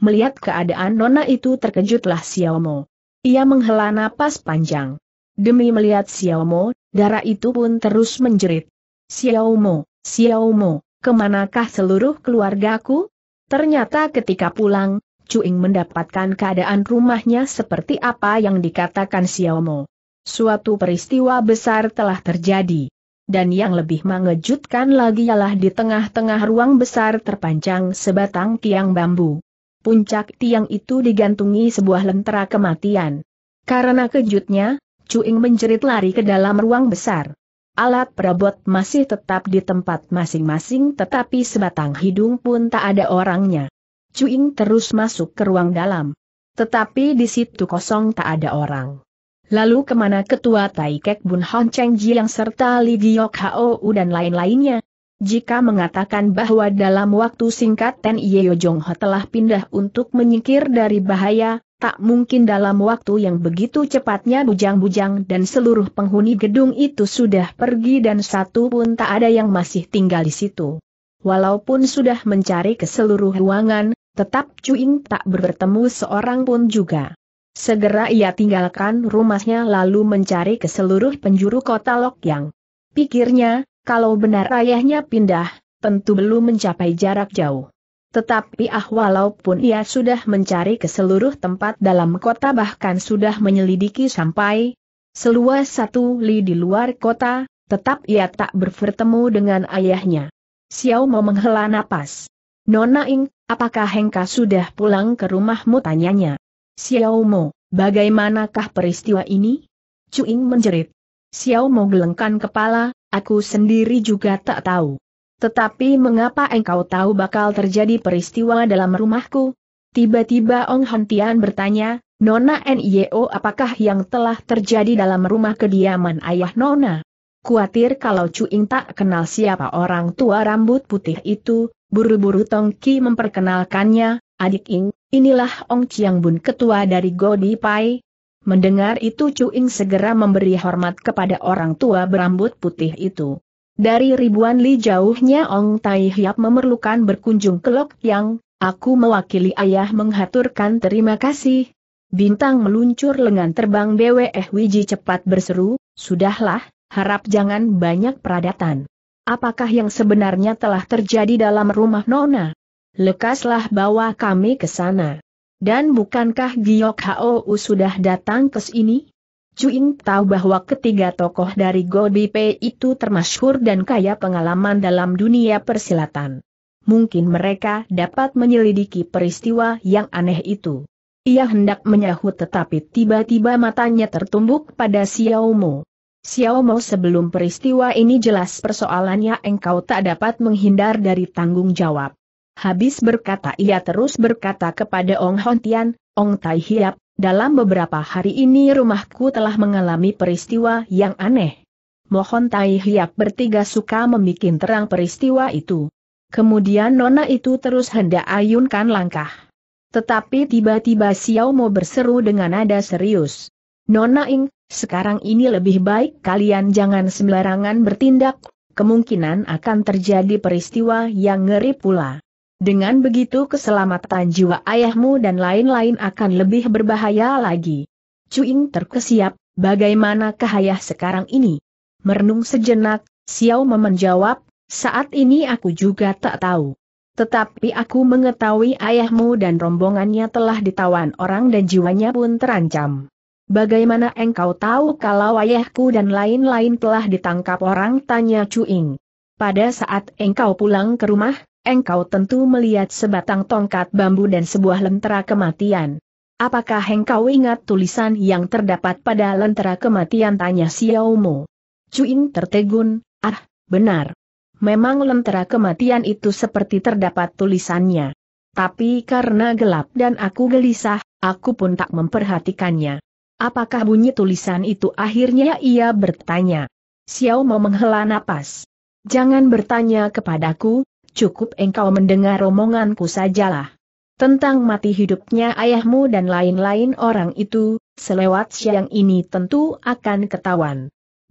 A: Melihat keadaan Nona itu terkejutlah Xiao Mo. Ia menghela napas panjang. Demi melihat Xiao Mo, darah itu pun terus menjerit. Xiaomo, Xiaomo, kemanakah seluruh keluargaku? Ternyata ketika pulang, Cuing mendapatkan keadaan rumahnya seperti apa yang dikatakan Xiaomo. Suatu peristiwa besar telah terjadi. Dan yang lebih mengejutkan lagi ialah di tengah-tengah ruang besar terpanjang sebatang tiang bambu. Puncak tiang itu digantungi sebuah lentera kematian. Karena kejutnya, Cuing menjerit lari ke dalam ruang besar. Alat perabot masih tetap di tempat masing-masing tetapi sebatang hidung pun tak ada orangnya. Cuing terus masuk ke ruang dalam. Tetapi di situ kosong tak ada orang. Lalu kemana ketua Taikek Bun Hon Cheng yang serta Li Giok Hou dan lain-lainnya? Jika mengatakan bahwa dalam waktu singkat Ten Yeo Jong Ho telah pindah untuk menyingkir dari bahaya, tak mungkin dalam waktu yang begitu cepatnya bujang-bujang dan seluruh penghuni gedung itu sudah pergi dan satu pun tak ada yang masih tinggal di situ. Walaupun sudah mencari ke seluruh ruangan, Tetap Cuing tak bertemu seorang pun juga. Segera ia tinggalkan rumahnya lalu mencari ke seluruh penjuru kota Lok Yang. Pikirnya, kalau benar ayahnya pindah, tentu belum mencapai jarak jauh. Tetapi ah walaupun ia sudah mencari ke seluruh tempat dalam kota bahkan sudah menyelidiki sampai seluas satu li di luar kota, tetap ia tak bertemu dengan ayahnya. Xiao mau menghela napas. Nona Ing, apakah Hengka sudah pulang ke rumahmu tanyanya. Xiao Mo, bagaimanakah peristiwa ini? Cuing menjerit. Xiao Mo gelengkan kepala, aku sendiri juga tak tahu. Tetapi mengapa engkau tahu bakal terjadi peristiwa dalam rumahku? Tiba-tiba Ong Hantian bertanya, Nona Nio e apakah yang telah terjadi dalam rumah kediaman ayah Nona? Kuatir kalau Cuing tak kenal siapa orang tua rambut putih itu, Buru-buru Tong Ki memperkenalkannya, adik Ing, inilah Ong Chiang Bun ketua dari Godi Pai. Mendengar itu Chu Ing segera memberi hormat kepada orang tua berambut putih itu. Dari ribuan li jauhnya Ong Tai Hiap memerlukan berkunjung ke Lok Yang, aku mewakili ayah menghaturkan terima kasih. Bintang meluncur lengan terbang BWF eh Wiji cepat berseru, sudahlah, harap jangan banyak peradatan. Apakah yang sebenarnya telah terjadi dalam rumah Nona? Lekaslah bawa kami ke sana. Dan bukankah Giok Hou sudah datang ke sini? Cuing tahu bahwa ketiga tokoh dari Pei itu termasyhur dan kaya pengalaman dalam dunia persilatan. Mungkin mereka dapat menyelidiki peristiwa yang aneh itu. Ia hendak menyahut tetapi tiba-tiba matanya tertumbuk pada Xiaomo. Xiao Mo sebelum peristiwa ini jelas persoalannya engkau tak dapat menghindar dari tanggung jawab. Habis berkata ia terus berkata kepada Ong Hontian, Ong Tai Hiap, dalam beberapa hari ini rumahku telah mengalami peristiwa yang aneh. Mohon Tai Hiap bertiga suka membuat terang peristiwa itu. Kemudian Nona itu terus hendak ayunkan langkah. Tetapi tiba-tiba Xiao Mo berseru dengan nada serius. Nona Ing, sekarang ini lebih baik kalian jangan sembarangan bertindak, kemungkinan akan terjadi peristiwa yang ngeri pula. Dengan begitu keselamatan jiwa ayahmu dan lain-lain akan lebih berbahaya lagi. Cuing terkesiap, bagaimanakah ayah sekarang ini? Merenung sejenak, Xiao memenjawab saat ini aku juga tak tahu. Tetapi aku mengetahui ayahmu dan rombongannya telah ditawan orang dan jiwanya pun terancam. Bagaimana engkau tahu kalau ayahku dan lain-lain telah ditangkap orang? Tanya Cuing. Pada saat engkau pulang ke rumah, engkau tentu melihat sebatang tongkat bambu dan sebuah lentera kematian. Apakah engkau ingat tulisan yang terdapat pada lentera kematian? Tanya Xiaomo. Cuing tertegun, ah, benar. Memang lentera kematian itu seperti terdapat tulisannya. Tapi karena gelap dan aku gelisah, aku pun tak memperhatikannya. Apakah bunyi tulisan itu akhirnya ia bertanya. Xiao mau menghela napas. Jangan bertanya kepadaku, cukup engkau mendengar omonganku sajalah. Tentang mati hidupnya ayahmu dan lain-lain orang itu, selewat siang ini tentu akan ketahuan.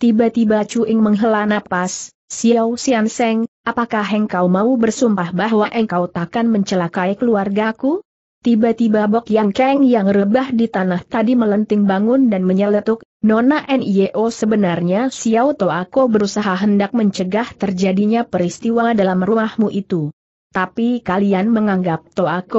A: Tiba-tiba Cuing menghela napas, Xiao Xianseng, apakah engkau mau bersumpah bahwa engkau takkan mencelakai keluargaku? Tiba-tiba Bok Yang Keng yang rebah di tanah tadi melenting bangun dan menyeletuk, Nona Nio sebenarnya Xiao Toako berusaha hendak mencegah terjadinya peristiwa dalam rumahmu itu. Tapi kalian menganggap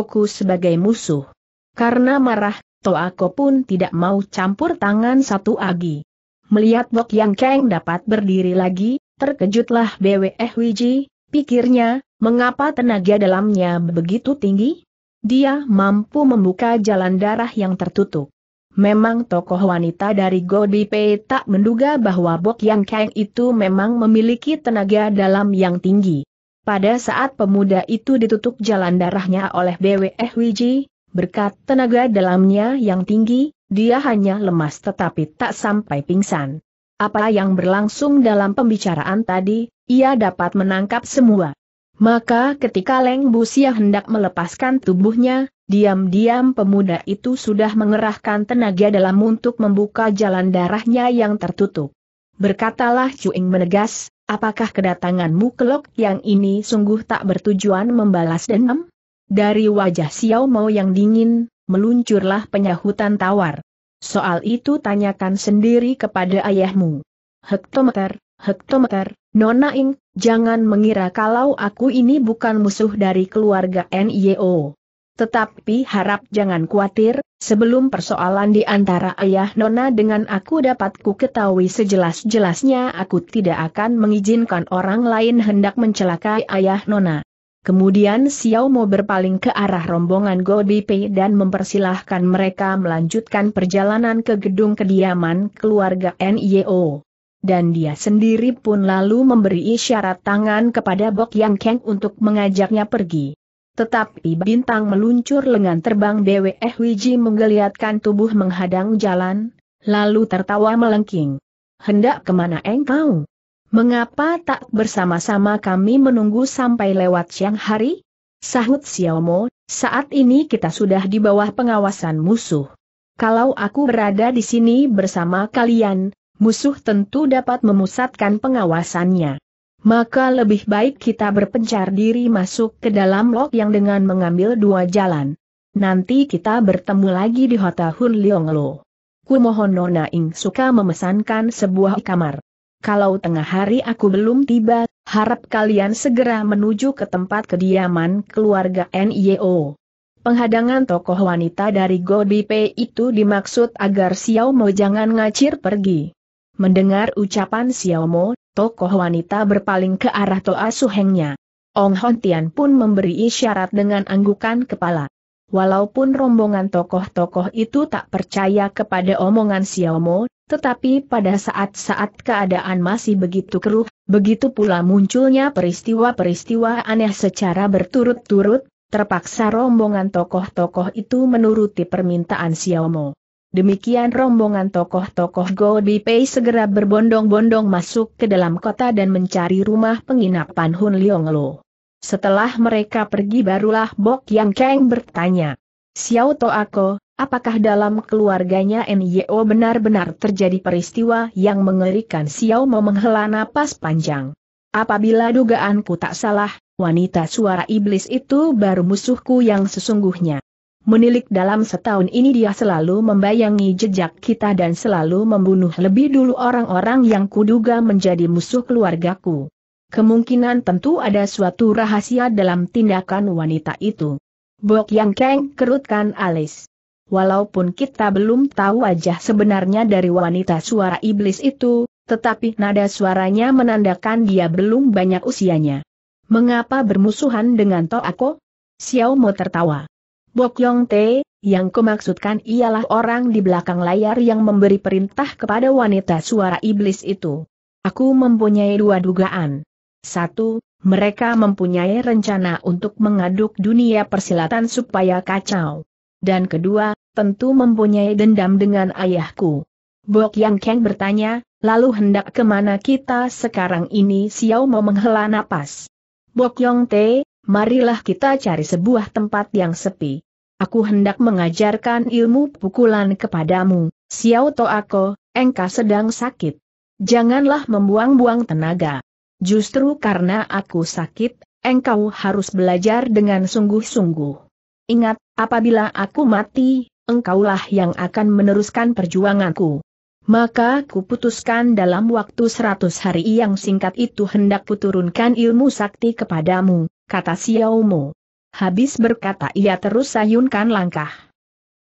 A: ku sebagai musuh. Karena marah, Toako pun tidak mau campur tangan satu lagi. Melihat Bok Yang Keng dapat berdiri lagi, terkejutlah BWE Wiji, pikirnya, mengapa tenaga dalamnya begitu tinggi? Dia mampu membuka jalan darah yang tertutup. Memang tokoh wanita dari Pei tak menduga bahwa Bok Yang Kang itu memang memiliki tenaga dalam yang tinggi. Pada saat pemuda itu ditutup jalan darahnya oleh BWF Wiji, berkat tenaga dalamnya yang tinggi, dia hanya lemas tetapi tak sampai pingsan. Apa yang berlangsung dalam pembicaraan tadi, ia dapat menangkap semua. Maka ketika Leng Busia hendak melepaskan tubuhnya, diam-diam pemuda itu sudah mengerahkan tenaga dalam untuk membuka jalan darahnya yang tertutup. Berkatalah Cuing menegas, apakah kedatanganmu kelok yang ini sungguh tak bertujuan membalas dendam? Dari wajah Xiao Mao yang dingin, meluncurlah penyahutan tawar. Soal itu tanyakan sendiri kepada ayahmu. Hektometer, hektometer, Nona Ing, jangan mengira kalau aku ini bukan musuh dari keluarga NIO. Tetapi harap jangan khawatir, sebelum persoalan di antara ayah Nona dengan aku dapat ku ketahui sejelas-jelasnya aku tidak akan mengizinkan orang lain hendak mencelakai ayah Nona. Kemudian Xiao Mo berpaling ke arah rombongan Gobipe dan mempersilahkan mereka melanjutkan perjalanan ke gedung kediaman keluarga NIO dan dia sendiri pun lalu memberi isyarat tangan kepada Bok Yang Keng untuk mengajaknya pergi. Tetapi bintang meluncur lengan terbang Dewi eh Wiji menggeliatkan tubuh menghadang jalan, lalu tertawa melengking. Hendak kemana engkau? Mengapa tak bersama-sama kami menunggu sampai lewat siang hari? Sahut Xiaomo, saat ini kita sudah di bawah pengawasan musuh. Kalau aku berada di sini bersama kalian, musuh tentu dapat memusatkan pengawasannya. Maka lebih baik kita berpencar diri masuk ke dalam lok yang dengan mengambil dua jalan. Nanti kita bertemu lagi di Hotel Hun Leong Lo. Kumohon Nona Ing suka memesankan sebuah kamar. Kalau tengah hari aku belum tiba, harap kalian segera menuju ke tempat kediaman keluarga NIO. Penghadangan tokoh wanita dari Godipe itu dimaksud agar Xiao Mo jangan ngacir pergi. Mendengar ucapan Xiaomo, tokoh wanita berpaling ke arah Toa Suhengnya. Ong Hontian pun memberi isyarat dengan anggukan kepala. Walaupun rombongan tokoh-tokoh itu tak percaya kepada omongan Xiaomo, tetapi pada saat-saat keadaan masih begitu keruh, begitu pula munculnya peristiwa-peristiwa aneh secara berturut-turut, terpaksa rombongan tokoh-tokoh itu menuruti permintaan Xiaomo. Demikian rombongan tokoh-tokoh Go Pei segera berbondong-bondong masuk ke dalam kota dan mencari rumah penginapan Hun Leong Lo. Setelah mereka pergi barulah Bok Yang Kang bertanya, Xiao To Ako, apakah dalam keluarganya NYO benar-benar terjadi peristiwa yang mengerikan Xiao mau menghela napas panjang? Apabila dugaanku tak salah, wanita suara iblis itu baru musuhku yang sesungguhnya. Menilik dalam setahun ini dia selalu membayangi jejak kita dan selalu membunuh lebih dulu orang-orang yang kuduga menjadi musuh keluargaku. Kemungkinan tentu ada suatu rahasia dalam tindakan wanita itu. Bok Yang Keng kerutkan alis. Walaupun kita belum tahu wajah sebenarnya dari wanita suara iblis itu, tetapi nada suaranya menandakan dia belum banyak usianya. Mengapa bermusuhan dengan Toako? Xiao Mo tertawa. Bok Yong Te, yang kumaksudkan ialah orang di belakang layar yang memberi perintah kepada wanita suara iblis itu. Aku mempunyai dua dugaan. Satu, mereka mempunyai rencana untuk mengaduk dunia persilatan supaya kacau. Dan kedua, tentu mempunyai dendam dengan ayahku. Bok Yang Kang bertanya, lalu hendak kemana kita sekarang ini Xiao mau menghela napas. Bok Yong Te, marilah kita cari sebuah tempat yang sepi. Aku hendak mengajarkan ilmu pukulan kepadamu, Xiao Toako, engkau sedang sakit. Janganlah membuang-buang tenaga. Justru karena aku sakit, engkau harus belajar dengan sungguh-sungguh. Ingat, apabila aku mati, engkaulah yang akan meneruskan perjuanganku. Maka kuputuskan dalam waktu seratus hari yang singkat itu hendak kuturunkan ilmu sakti kepadamu, kata Xiaomo. Habis berkata ia terus sayunkan langkah.